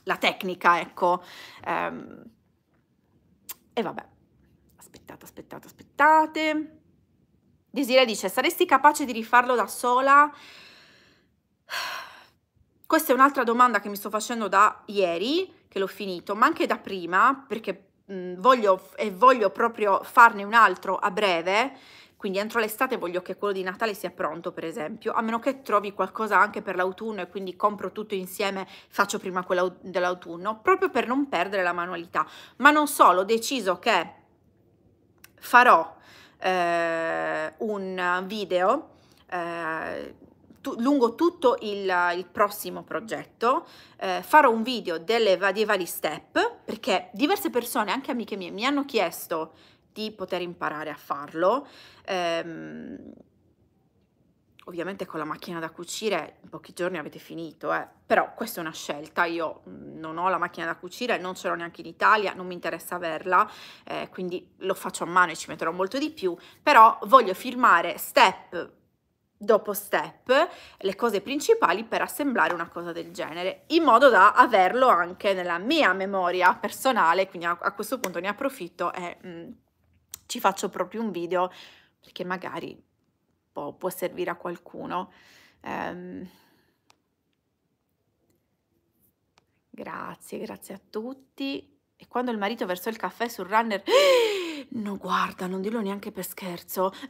la tecnica, ecco. Ehm, e vabbè, aspettate, aspettate, aspettate. Desiree dice, saresti capace di rifarlo da sola? Questa è un'altra domanda che mi sto facendo da ieri, che l'ho finito, ma anche da prima, perché mh, mm, voglio, e voglio proprio farne un altro a breve, quindi entro l'estate voglio che quello di Natale sia pronto per esempio, a meno che trovi qualcosa anche per l'autunno e quindi compro tutto insieme, faccio prima quello dell'autunno, proprio per non perdere la manualità. Ma non solo, ho deciso che farò eh, un video eh, lungo tutto il, il prossimo progetto eh, farò un video delle, dei vari step perché diverse persone, anche amiche mie, mi hanno chiesto di poter imparare a farlo. Ehm, ovviamente con la macchina da cucire in pochi giorni avete finito, eh. però questa è una scelta, io non ho la macchina da cucire, non ce l'ho neanche in Italia, non mi interessa averla, eh, quindi lo faccio a mano e ci metterò molto di più, però voglio filmare step dopo step le cose principali per assemblare una cosa del genere in modo da averlo anche nella mia memoria personale quindi a, a questo punto ne approfitto e mh, mm, ci faccio proprio un video perché magari può, può servire a qualcuno ehm, grazie grazie a tutti e quando il marito versò il caffè sul runner no guarda non dirlo neanche per scherzo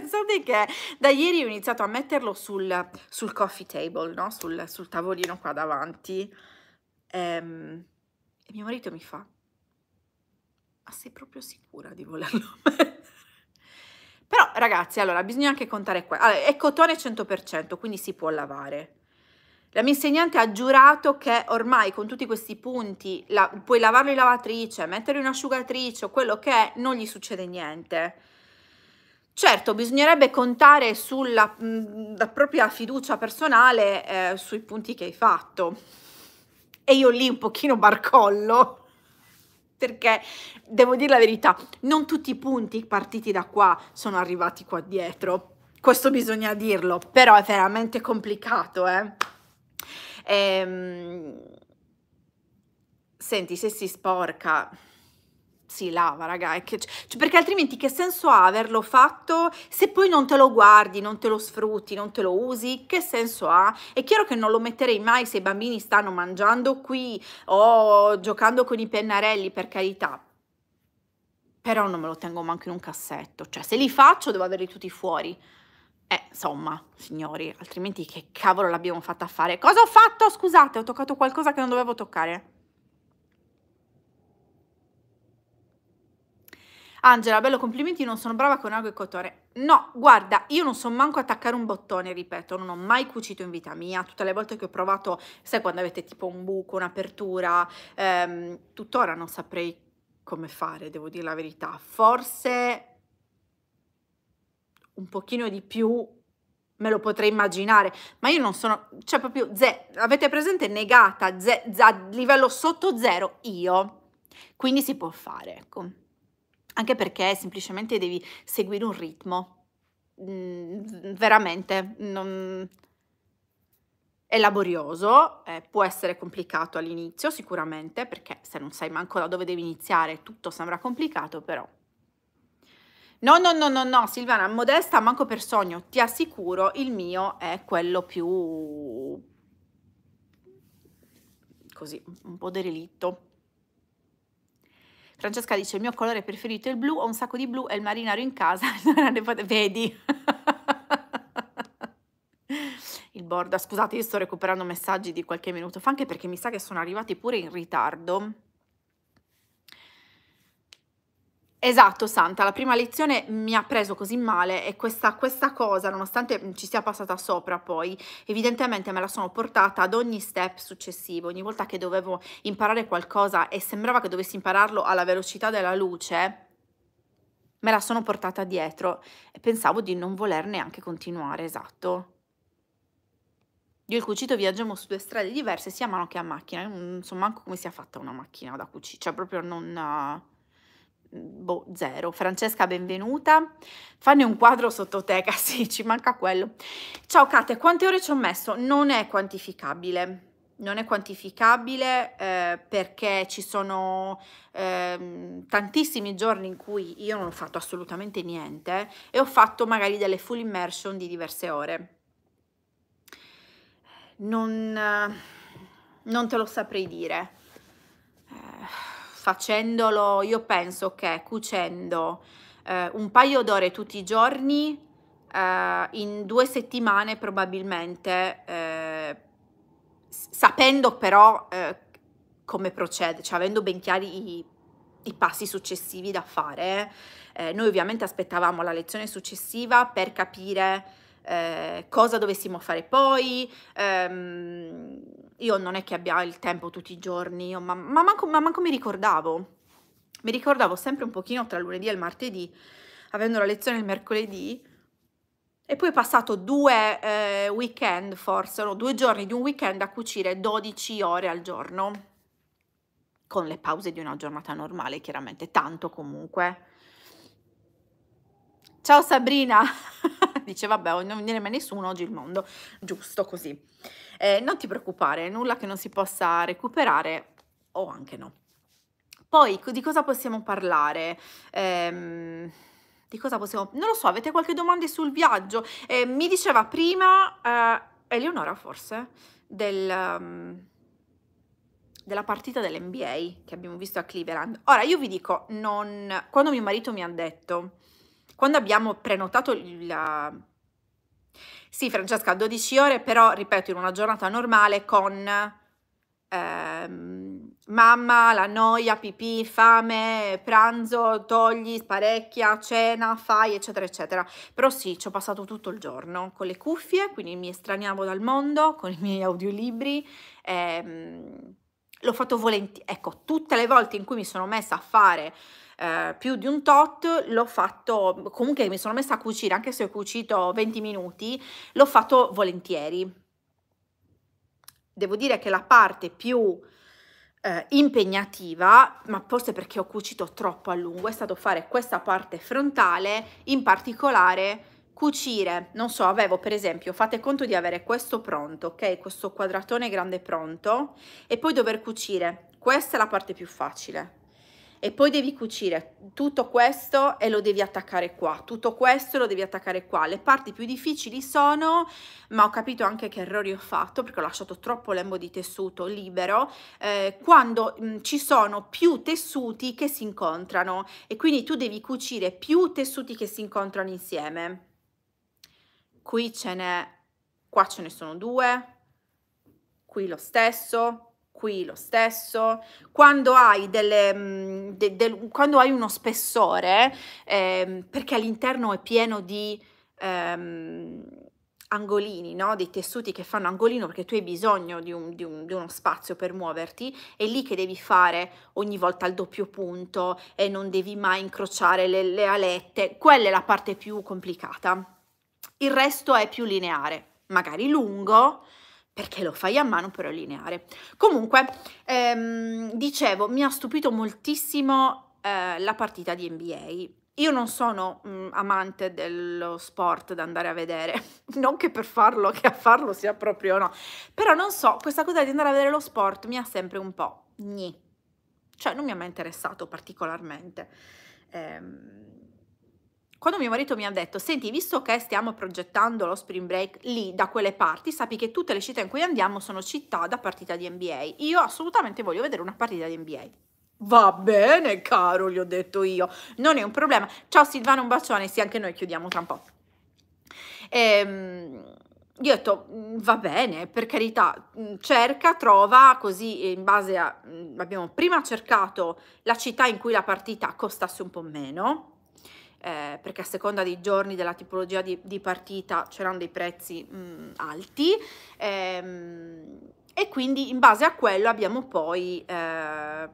pensate che da ieri ho iniziato a metterlo sul, sul coffee table, no? sul, sul, tavolino qua davanti. Ehm, e mio marito mi fa, ma sei proprio sicura di volerlo mettere? Però ragazzi, allora bisogna anche contare qua. Allora, è cotone 100%, quindi si può lavare. La mia insegnante ha giurato che ormai con tutti questi punti la, puoi lavarlo in lavatrice, metterlo in asciugatrice o quello che è, non gli succede niente. Certo, bisognerebbe contare sulla mh, mm, propria fiducia personale eh, sui punti che hai fatto. E io lì un pochino barcollo, perché devo dire la verità, non tutti i punti partiti da qua sono arrivati qua dietro. Questo bisogna dirlo, però è veramente complicato, eh. Ehm... Senti, se si sporca si lava, raga, che, cioè, perché altrimenti che senso ha averlo fatto se poi non te lo guardi, non te lo sfrutti, non te lo usi? Che senso ha? È chiaro che non lo metterei mai se i bambini stanno mangiando qui o giocando con i pennarelli, per carità. Però non me lo tengo manco in un cassetto, cioè se li faccio devo averli tutti fuori. Eh, insomma, signori, altrimenti che cavolo l'abbiamo fatta fare? Cosa ho fatto? Scusate, ho toccato qualcosa che non dovevo toccare. Angela, bello, complimenti, non sono brava con ago e cotone. No, guarda, io non so manco attaccare un bottone, ripeto, non ho mai cucito in vita mia. Tutte le volte che ho provato, sai quando avete tipo un buco, un'apertura, ehm, tuttora non saprei come fare, devo dire la verità. Forse un pochino di più me lo potrei immaginare, ma io non sono, cioè proprio, ze, avete presente negata, ze, ze, livello sotto zero, io. Quindi si può fare, ecco anche perché semplicemente devi seguire un ritmo. Mm, veramente non... è laborioso, eh, può essere complicato all'inizio sicuramente, perché se non sai manco da dove devi iniziare tutto sembra complicato, però No, no, no, no, no, Silvana, modesta manco per sogno, ti assicuro, il mio è quello più così, un po' derelitto. Francesca dice il mio colore preferito è il blu, ho un sacco di blu e il marinaro in casa, vedi? il borda, scusate io sto recuperando messaggi di qualche minuto fa anche perché mi sa che sono arrivati pure in ritardo. Esatto, Santa, la prima lezione mi ha preso così male e questa, questa, cosa, nonostante ci sia passata sopra poi, evidentemente me la sono portata ad ogni step successivo, ogni volta che dovevo imparare qualcosa e sembrava che dovessi impararlo alla velocità della luce, me la sono portata dietro e pensavo di non voler neanche continuare, esatto. Io il cucito viaggiamo su due strade diverse, sia a mano che a macchina, io non so manco come sia fatta una macchina da cucito, cioè proprio non... Mhmm, boh, zero. Francesca, benvenuta. Fanne un quadro sotto sottoteca, sì, ci manca quello. Ciao Kate, quante ore ci ho messo? Non è quantificabile. Non è quantificabile eh, perché ci sono eh, tantissimi giorni in cui io non ho fatto assolutamente niente e ho fatto magari delle full immersion di diverse ore. Non, non te lo saprei dire facendolo, io penso che cucendo eh, un paio d'ore tutti i giorni, eh, in due settimane probabilmente, eh, sapendo però eh, come procede, cioè avendo ben chiari i, i passi successivi da fare, eh, noi ovviamente aspettavamo la lezione successiva per capire eh, cosa dovessimo fare poi. Ehm, io non è che abbia il tempo tutti i giorni, ma, ma, manco, ma manco mi ricordavo. Mi ricordavo sempre un pochino tra lunedì e il martedì, avendo la lezione il mercoledì, e poi ho passato due eh, weekend, forse, no, due giorni di un weekend a cucire 12 ore al giorno, con le pause di una giornata normale, chiaramente, tanto comunque. Ciao Sabrina! dice vabbè non viene mai nessuno oggi il mondo, giusto così. Eh, non ti preoccupare, nulla che non si possa recuperare o anche no. Poi di cosa possiamo parlare? Ehm, di cosa possiamo... Non lo so, avete qualche domanda sul viaggio? Eh, mi diceva prima eh, Eleonora forse del... Um, della partita dell'NBA che abbiamo visto a Cleveland. Ora, io vi dico, non, quando mio marito mi ha detto quando abbiamo prenotato la... Sì, Francesca, 12 ore, però ripeto, in una giornata normale con ehm, mamma, la noia, pipì, fame, pranzo, togli, sparecchia, cena, fai, eccetera, eccetera. Però sì, ci ho passato tutto il giorno con le cuffie, quindi mi estraniavo dal mondo, con i miei audiolibri. Ehm, l'ho fatto volentieri, ecco, tutte le volte in cui mi sono messa a fare eh, più di un tot, l'ho fatto, comunque mi sono messa a cucire, anche se ho cucito 20 minuti, l'ho fatto volentieri. Devo dire che la parte più eh, impegnativa, ma forse perché ho cucito troppo a lungo, è stato fare questa parte frontale, in particolare cucire, non so, avevo per esempio, fate conto di avere questo pronto, ok? Questo quadratone grande pronto e poi dover cucire. Questa è la parte più facile e poi devi cucire tutto questo e lo devi attaccare qua, tutto questo lo devi attaccare qua. Le parti più difficili sono, ma ho capito anche che errori ho fatto perché ho lasciato troppo lembo di tessuto libero, eh, quando mh, ci sono più tessuti che si incontrano e quindi tu devi cucire più tessuti che si incontrano insieme. Qui ce n'è, qua ce ne sono due, qui lo stesso, qui lo stesso, quando hai, delle, mm, de, de, quando hai uno spessore, eh, perché all'interno è pieno di ehm, angolini, no? dei tessuti che fanno angolino perché tu hai bisogno di, un, di, un, di, uno spazio per muoverti, è lì che devi fare ogni volta il doppio punto e non devi mai incrociare le, le alette, quella è la parte più complicata. Il resto è più lineare, magari lungo, perché lo fai a mano però lineare. Comunque, ehm, dicevo, mi ha stupito moltissimo eh, la partita di NBA. Io non sono mh, mm, amante dello sport da andare a vedere, non che per farlo, che a farlo sia proprio no, però non so, questa cosa di andare a vedere lo sport mi ha sempre un po' gni, cioè non mi ha mai interessato particolarmente. Ehm, quando mio marito mi ha detto, senti, visto che stiamo progettando lo spring break lì, da quelle parti, sappi che tutte le città in cui andiamo sono città da partita di NBA. Io assolutamente voglio vedere una partita di NBA. Va bene, caro, gli ho detto io. Non è un problema. Ciao Silvana, un bacione. Sì, anche noi chiudiamo tra un po'. Ehm io ho detto mm, va bene, per carità, mm, cerca, trova, così eh, in base a... Mm, abbiamo prima cercato la città in cui la partita costasse un po' meno, eh, perché a seconda dei giorni della tipologia di, di partita c'erano dei prezzi mh, mm, alti ehm, e quindi in base a quello abbiamo poi eh,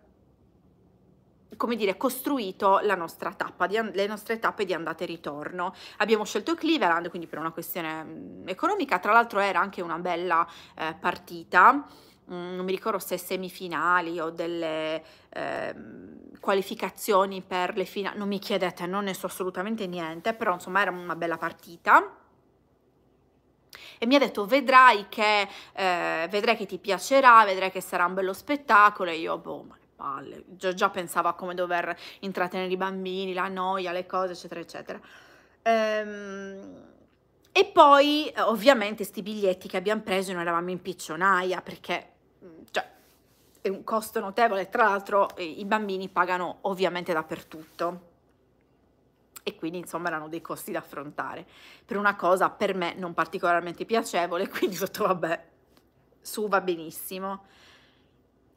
come dire, costruito la nostra tappa, di, le nostre tappe di andata e ritorno. Abbiamo scelto Cleveland quindi per una questione mm, economica, tra l'altro era anche una bella eh, partita, Mm, non mi ricordo se semifinali o delle eh, qualificazioni per le finali, non mi chiedete, non ne so assolutamente niente, però insomma era una bella partita. E mi ha detto vedrai che, eh, vedrai che ti piacerà, vedrai che sarà un bello spettacolo e io boh, ma le palle, già, già pensavo a come dover intrattenere i bambini, la noia, le cose eccetera eccetera. Ehm... E poi ovviamente sti biglietti che abbiamo preso noi eravamo in piccionaia perché Mm, cioè, è un costo notevole, tra l'altro eh, i bambini pagano ovviamente dappertutto e quindi insomma erano dei costi da affrontare per una cosa per me non particolarmente piacevole, quindi sotto vabbè, su va benissimo.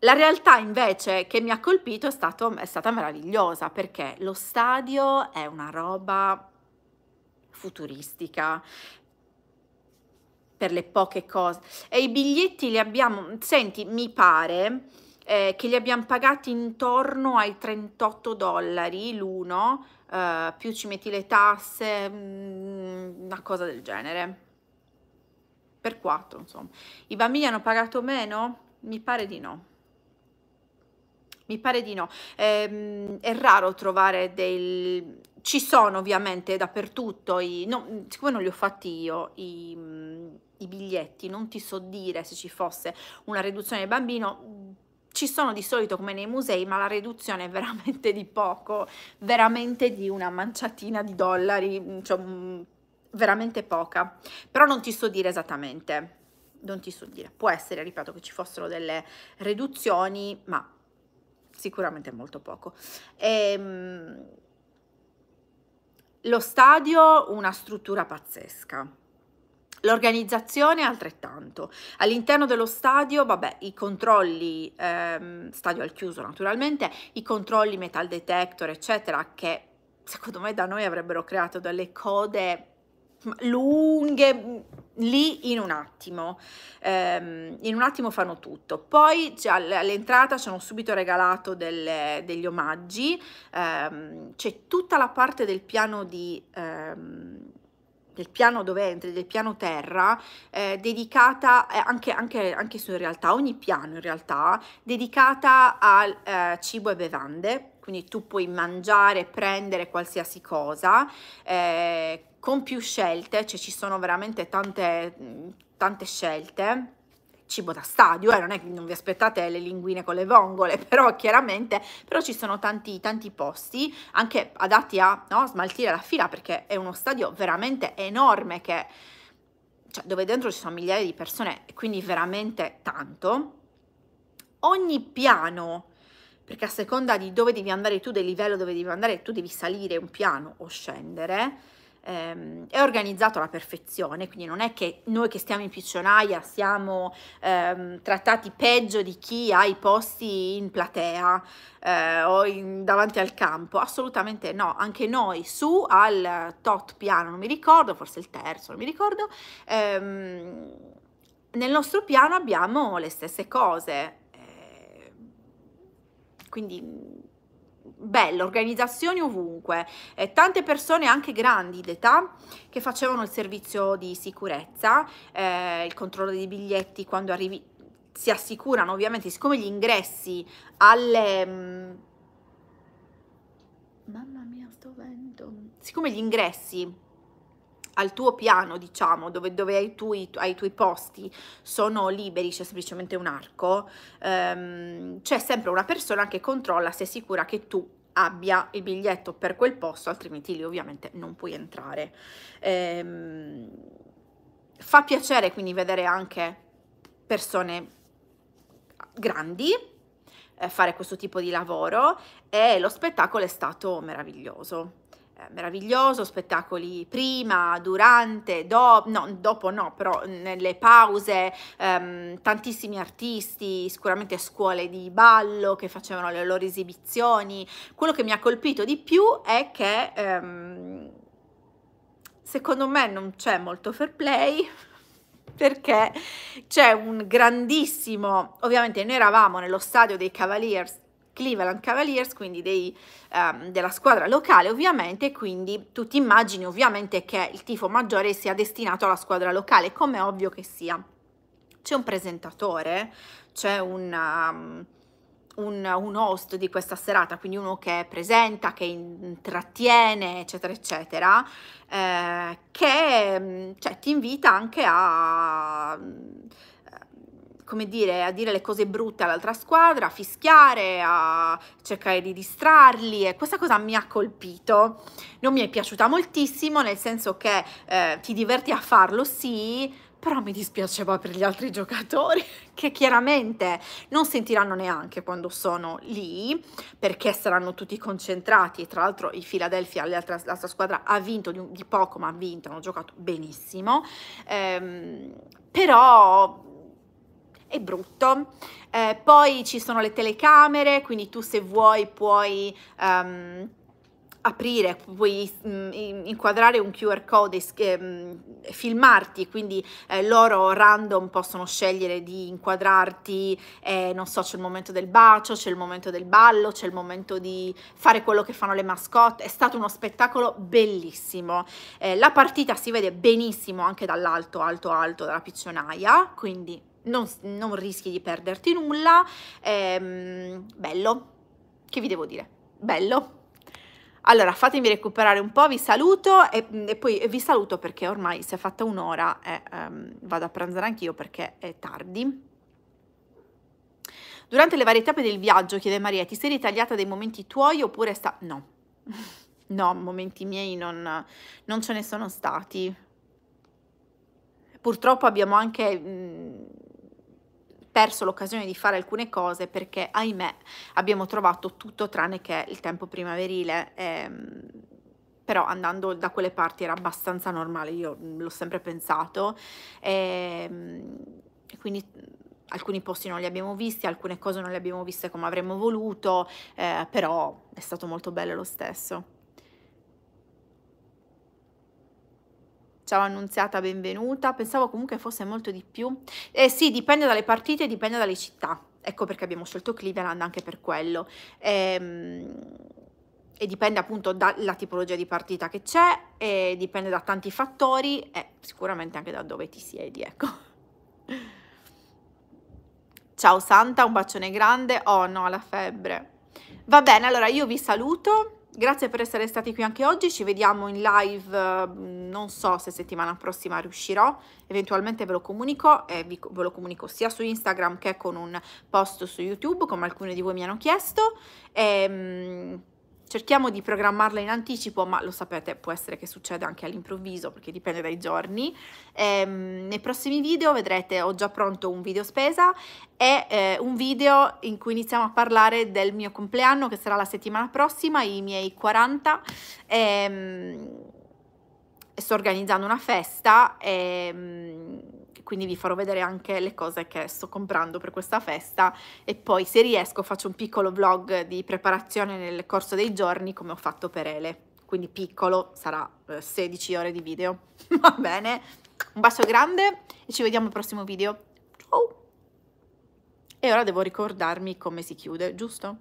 La realtà invece che mi ha colpito è, stato, è, stata meravigliosa perché lo stadio è una roba futuristica, per le poche cose. E i biglietti li abbiamo, senti, mi pare eh, che li abbiamo pagati intorno ai 38 dollari l'uno, eh, più ci metti le tasse, mm, una cosa del genere. Per 4, insomma. I bambini hanno pagato meno? Mi pare di no. Mi pare di no. È, ehm, è raro trovare dei, ci sono ovviamente dappertutto, i, no, mm, siccome non li ho fatti io, i, mm, i biglietti, non ti so dire se ci fosse una riduzione del bambino, mm, ci sono di solito come nei musei, ma la riduzione è veramente di poco, veramente di una manciatina di dollari, cioè veramente poca. Però non ti so dire esattamente, non ti so dire. Può essere, ripeto, che ci fossero delle riduzioni, ma sicuramente molto poco. Ehm lo stadio una struttura pazzesca. L'organizzazione altrettanto. All'interno dello stadio, vabbè, i controlli, ehm, stadio al chiuso naturalmente, i controlli metal detector, eccetera, che secondo me da noi avrebbero creato delle code lunghe lì in un attimo ehm, in un attimo fanno tutto poi cioè, all'entrata ci hanno subito regalato delle, degli omaggi ehm, c'è tutta la parte del piano di ehm, del piano dove entri, del piano terra, eh, dedicata eh, anche, anche, anche, su in realtà, ogni piano in realtà, dedicata al eh, cibo e bevande, quindi tu puoi mangiare, prendere qualsiasi cosa, eh, con più scelte, cioè ci sono veramente tante, tante scelte, cibo da stadio, eh, non è che non vi aspettate le linguine con le vongole, però chiaramente, però ci sono tanti, tanti posti anche adatti a no, smaltire la fila perché è uno stadio veramente enorme che, cioè, dove dentro ci sono migliaia di persone quindi veramente tanto. Ogni piano, perché a seconda di dove devi andare tu, del livello dove devi andare tu, devi salire un piano o scendere, ehm, è organizzato alla perfezione, quindi non è che noi che stiamo in piccionaia siamo ehm, trattati peggio di chi ha i posti in platea eh, o in, davanti al campo, assolutamente no, anche noi su al tot piano, non mi ricordo, forse il terzo, non mi ricordo, ehm, nel nostro piano abbiamo le stesse cose. Eh, quindi bello, organizzazioni ovunque, eh, tante persone anche grandi d'età che facevano il servizio di sicurezza, eh, il controllo dei biglietti quando arrivi, si assicurano ovviamente, siccome gli ingressi alle... Mh, mm, mamma mia, sto vento! Siccome gli ingressi al tuo piano, diciamo, dove, dove hai, tu, i, hai, i, tuoi posti sono liberi, c'è semplicemente un arco, ehm, c'è sempre una persona che controlla se è sicura che tu abbia il biglietto per quel posto, altrimenti lì ovviamente non puoi entrare. Ehm, fa piacere quindi vedere anche persone grandi eh, fare questo tipo di lavoro e lo spettacolo è stato meraviglioso. Eh, meraviglioso, spettacoli prima, durante, do, no, dopo no, però nelle pause, ehm, tantissimi artisti, sicuramente scuole di ballo che facevano le loro esibizioni. Quello che mi ha colpito di più è che ehm, secondo me non c'è molto fair play, perché c'è un grandissimo, ovviamente noi eravamo nello stadio dei Cavaliers Cleveland Cavaliers, quindi dei, um, della squadra locale ovviamente, quindi tu ti immagini ovviamente che il tifo maggiore sia destinato alla squadra locale, come ovvio che sia. C'è un presentatore, c'è un... Um, un, un, host di questa serata, quindi uno che presenta, che intrattiene, eccetera, eccetera, eh, che mm, cioè, ti invita anche a come dire, a dire le cose brutte all'altra squadra, a fischiare, a cercare di distrarli e questa cosa mi ha colpito. Non mi è piaciuta moltissimo, nel senso che eh, ti diverti a farlo, sì, però mi dispiaceva per gli altri giocatori che chiaramente non sentiranno neanche quando sono lì perché saranno tutti concentrati e tra l'altro il Philadelphia, l'altra, l'altra squadra ha vinto di, di, poco ma ha vinto, hanno giocato benissimo ehm, però è brutto. Eh, poi ci sono le telecamere, quindi tu se vuoi puoi... Um, aprire, puoi mm, inquadrare un QR code, ehm, e filmarti, quindi eh, loro random possono scegliere di inquadrarti, eh, non so, c'è il momento del bacio, c'è il momento del ballo, c'è il momento di fare quello che fanno le mascotte, è stato uno spettacolo bellissimo. Eh, la partita si vede benissimo anche dall'alto, alto, alto, dalla piccionaia, quindi non, non rischi di perderti nulla, ehm, bello, che vi devo dire, bello. Allora, fatemi recuperare un po', vi saluto e, e poi vi saluto perché ormai si è fatta un'ora e ehm, vado a pranzare anch'io perché è tardi. Durante le varie tappe del viaggio, chiede Maria, ti sei ritagliata dei momenti tuoi oppure sta... No, no, momenti miei non, non ce ne sono stati. Purtroppo abbiamo anche... Mh, perso l'occasione di fare alcune cose perché ahimè abbiamo trovato tutto tranne che il tempo primaverile. Ehm, però andando da quelle parti era abbastanza normale, io l'ho sempre pensato, ehm, quindi alcuni posti non li abbiamo visti, alcune cose non le abbiamo viste come avremmo voluto, eh, però è stato molto bello lo stesso. Ciao Annunziata, benvenuta. Pensavo comunque fosse molto di più. Eh sì, dipende dalle partite, dipende dalle città. Ecco perché abbiamo scelto Cleveland anche per quello. Ehm e dipende appunto dalla tipologia di partita che c'è, e dipende da tanti fattori e sicuramente anche da dove ti siedi, ecco. Ciao Santa, un bacione grande. Oh no, la febbre. Va bene, allora io vi saluto. Grazie per essere stati qui anche oggi, ci vediamo in live, mm, non so se settimana prossima riuscirò, eventualmente ve lo comunico e vi, ve lo comunico sia su Instagram che con un post su YouTube come alcuni di voi mi hanno chiesto. E, ehm, Cerchiamo di programmarla in anticipo, ma lo sapete, può essere che succeda anche all'improvviso, perché dipende dai giorni. Ehm, nei prossimi video vedrete, ho già pronto un video spesa e eh, un video in cui iniziamo a parlare del mio compleanno, che sarà la settimana prossima, i miei 40. Ehm, sto organizzando una festa. Ehm, quindi vi farò vedere anche le cose che sto comprando per questa festa e poi se riesco faccio un piccolo vlog di preparazione nel corso dei giorni come ho fatto per Ele, quindi piccolo, sarà 16 eh, ore di video, va bene? Un bacio grande e ci vediamo al prossimo video, ciao! E ora devo ricordarmi come si chiude, giusto?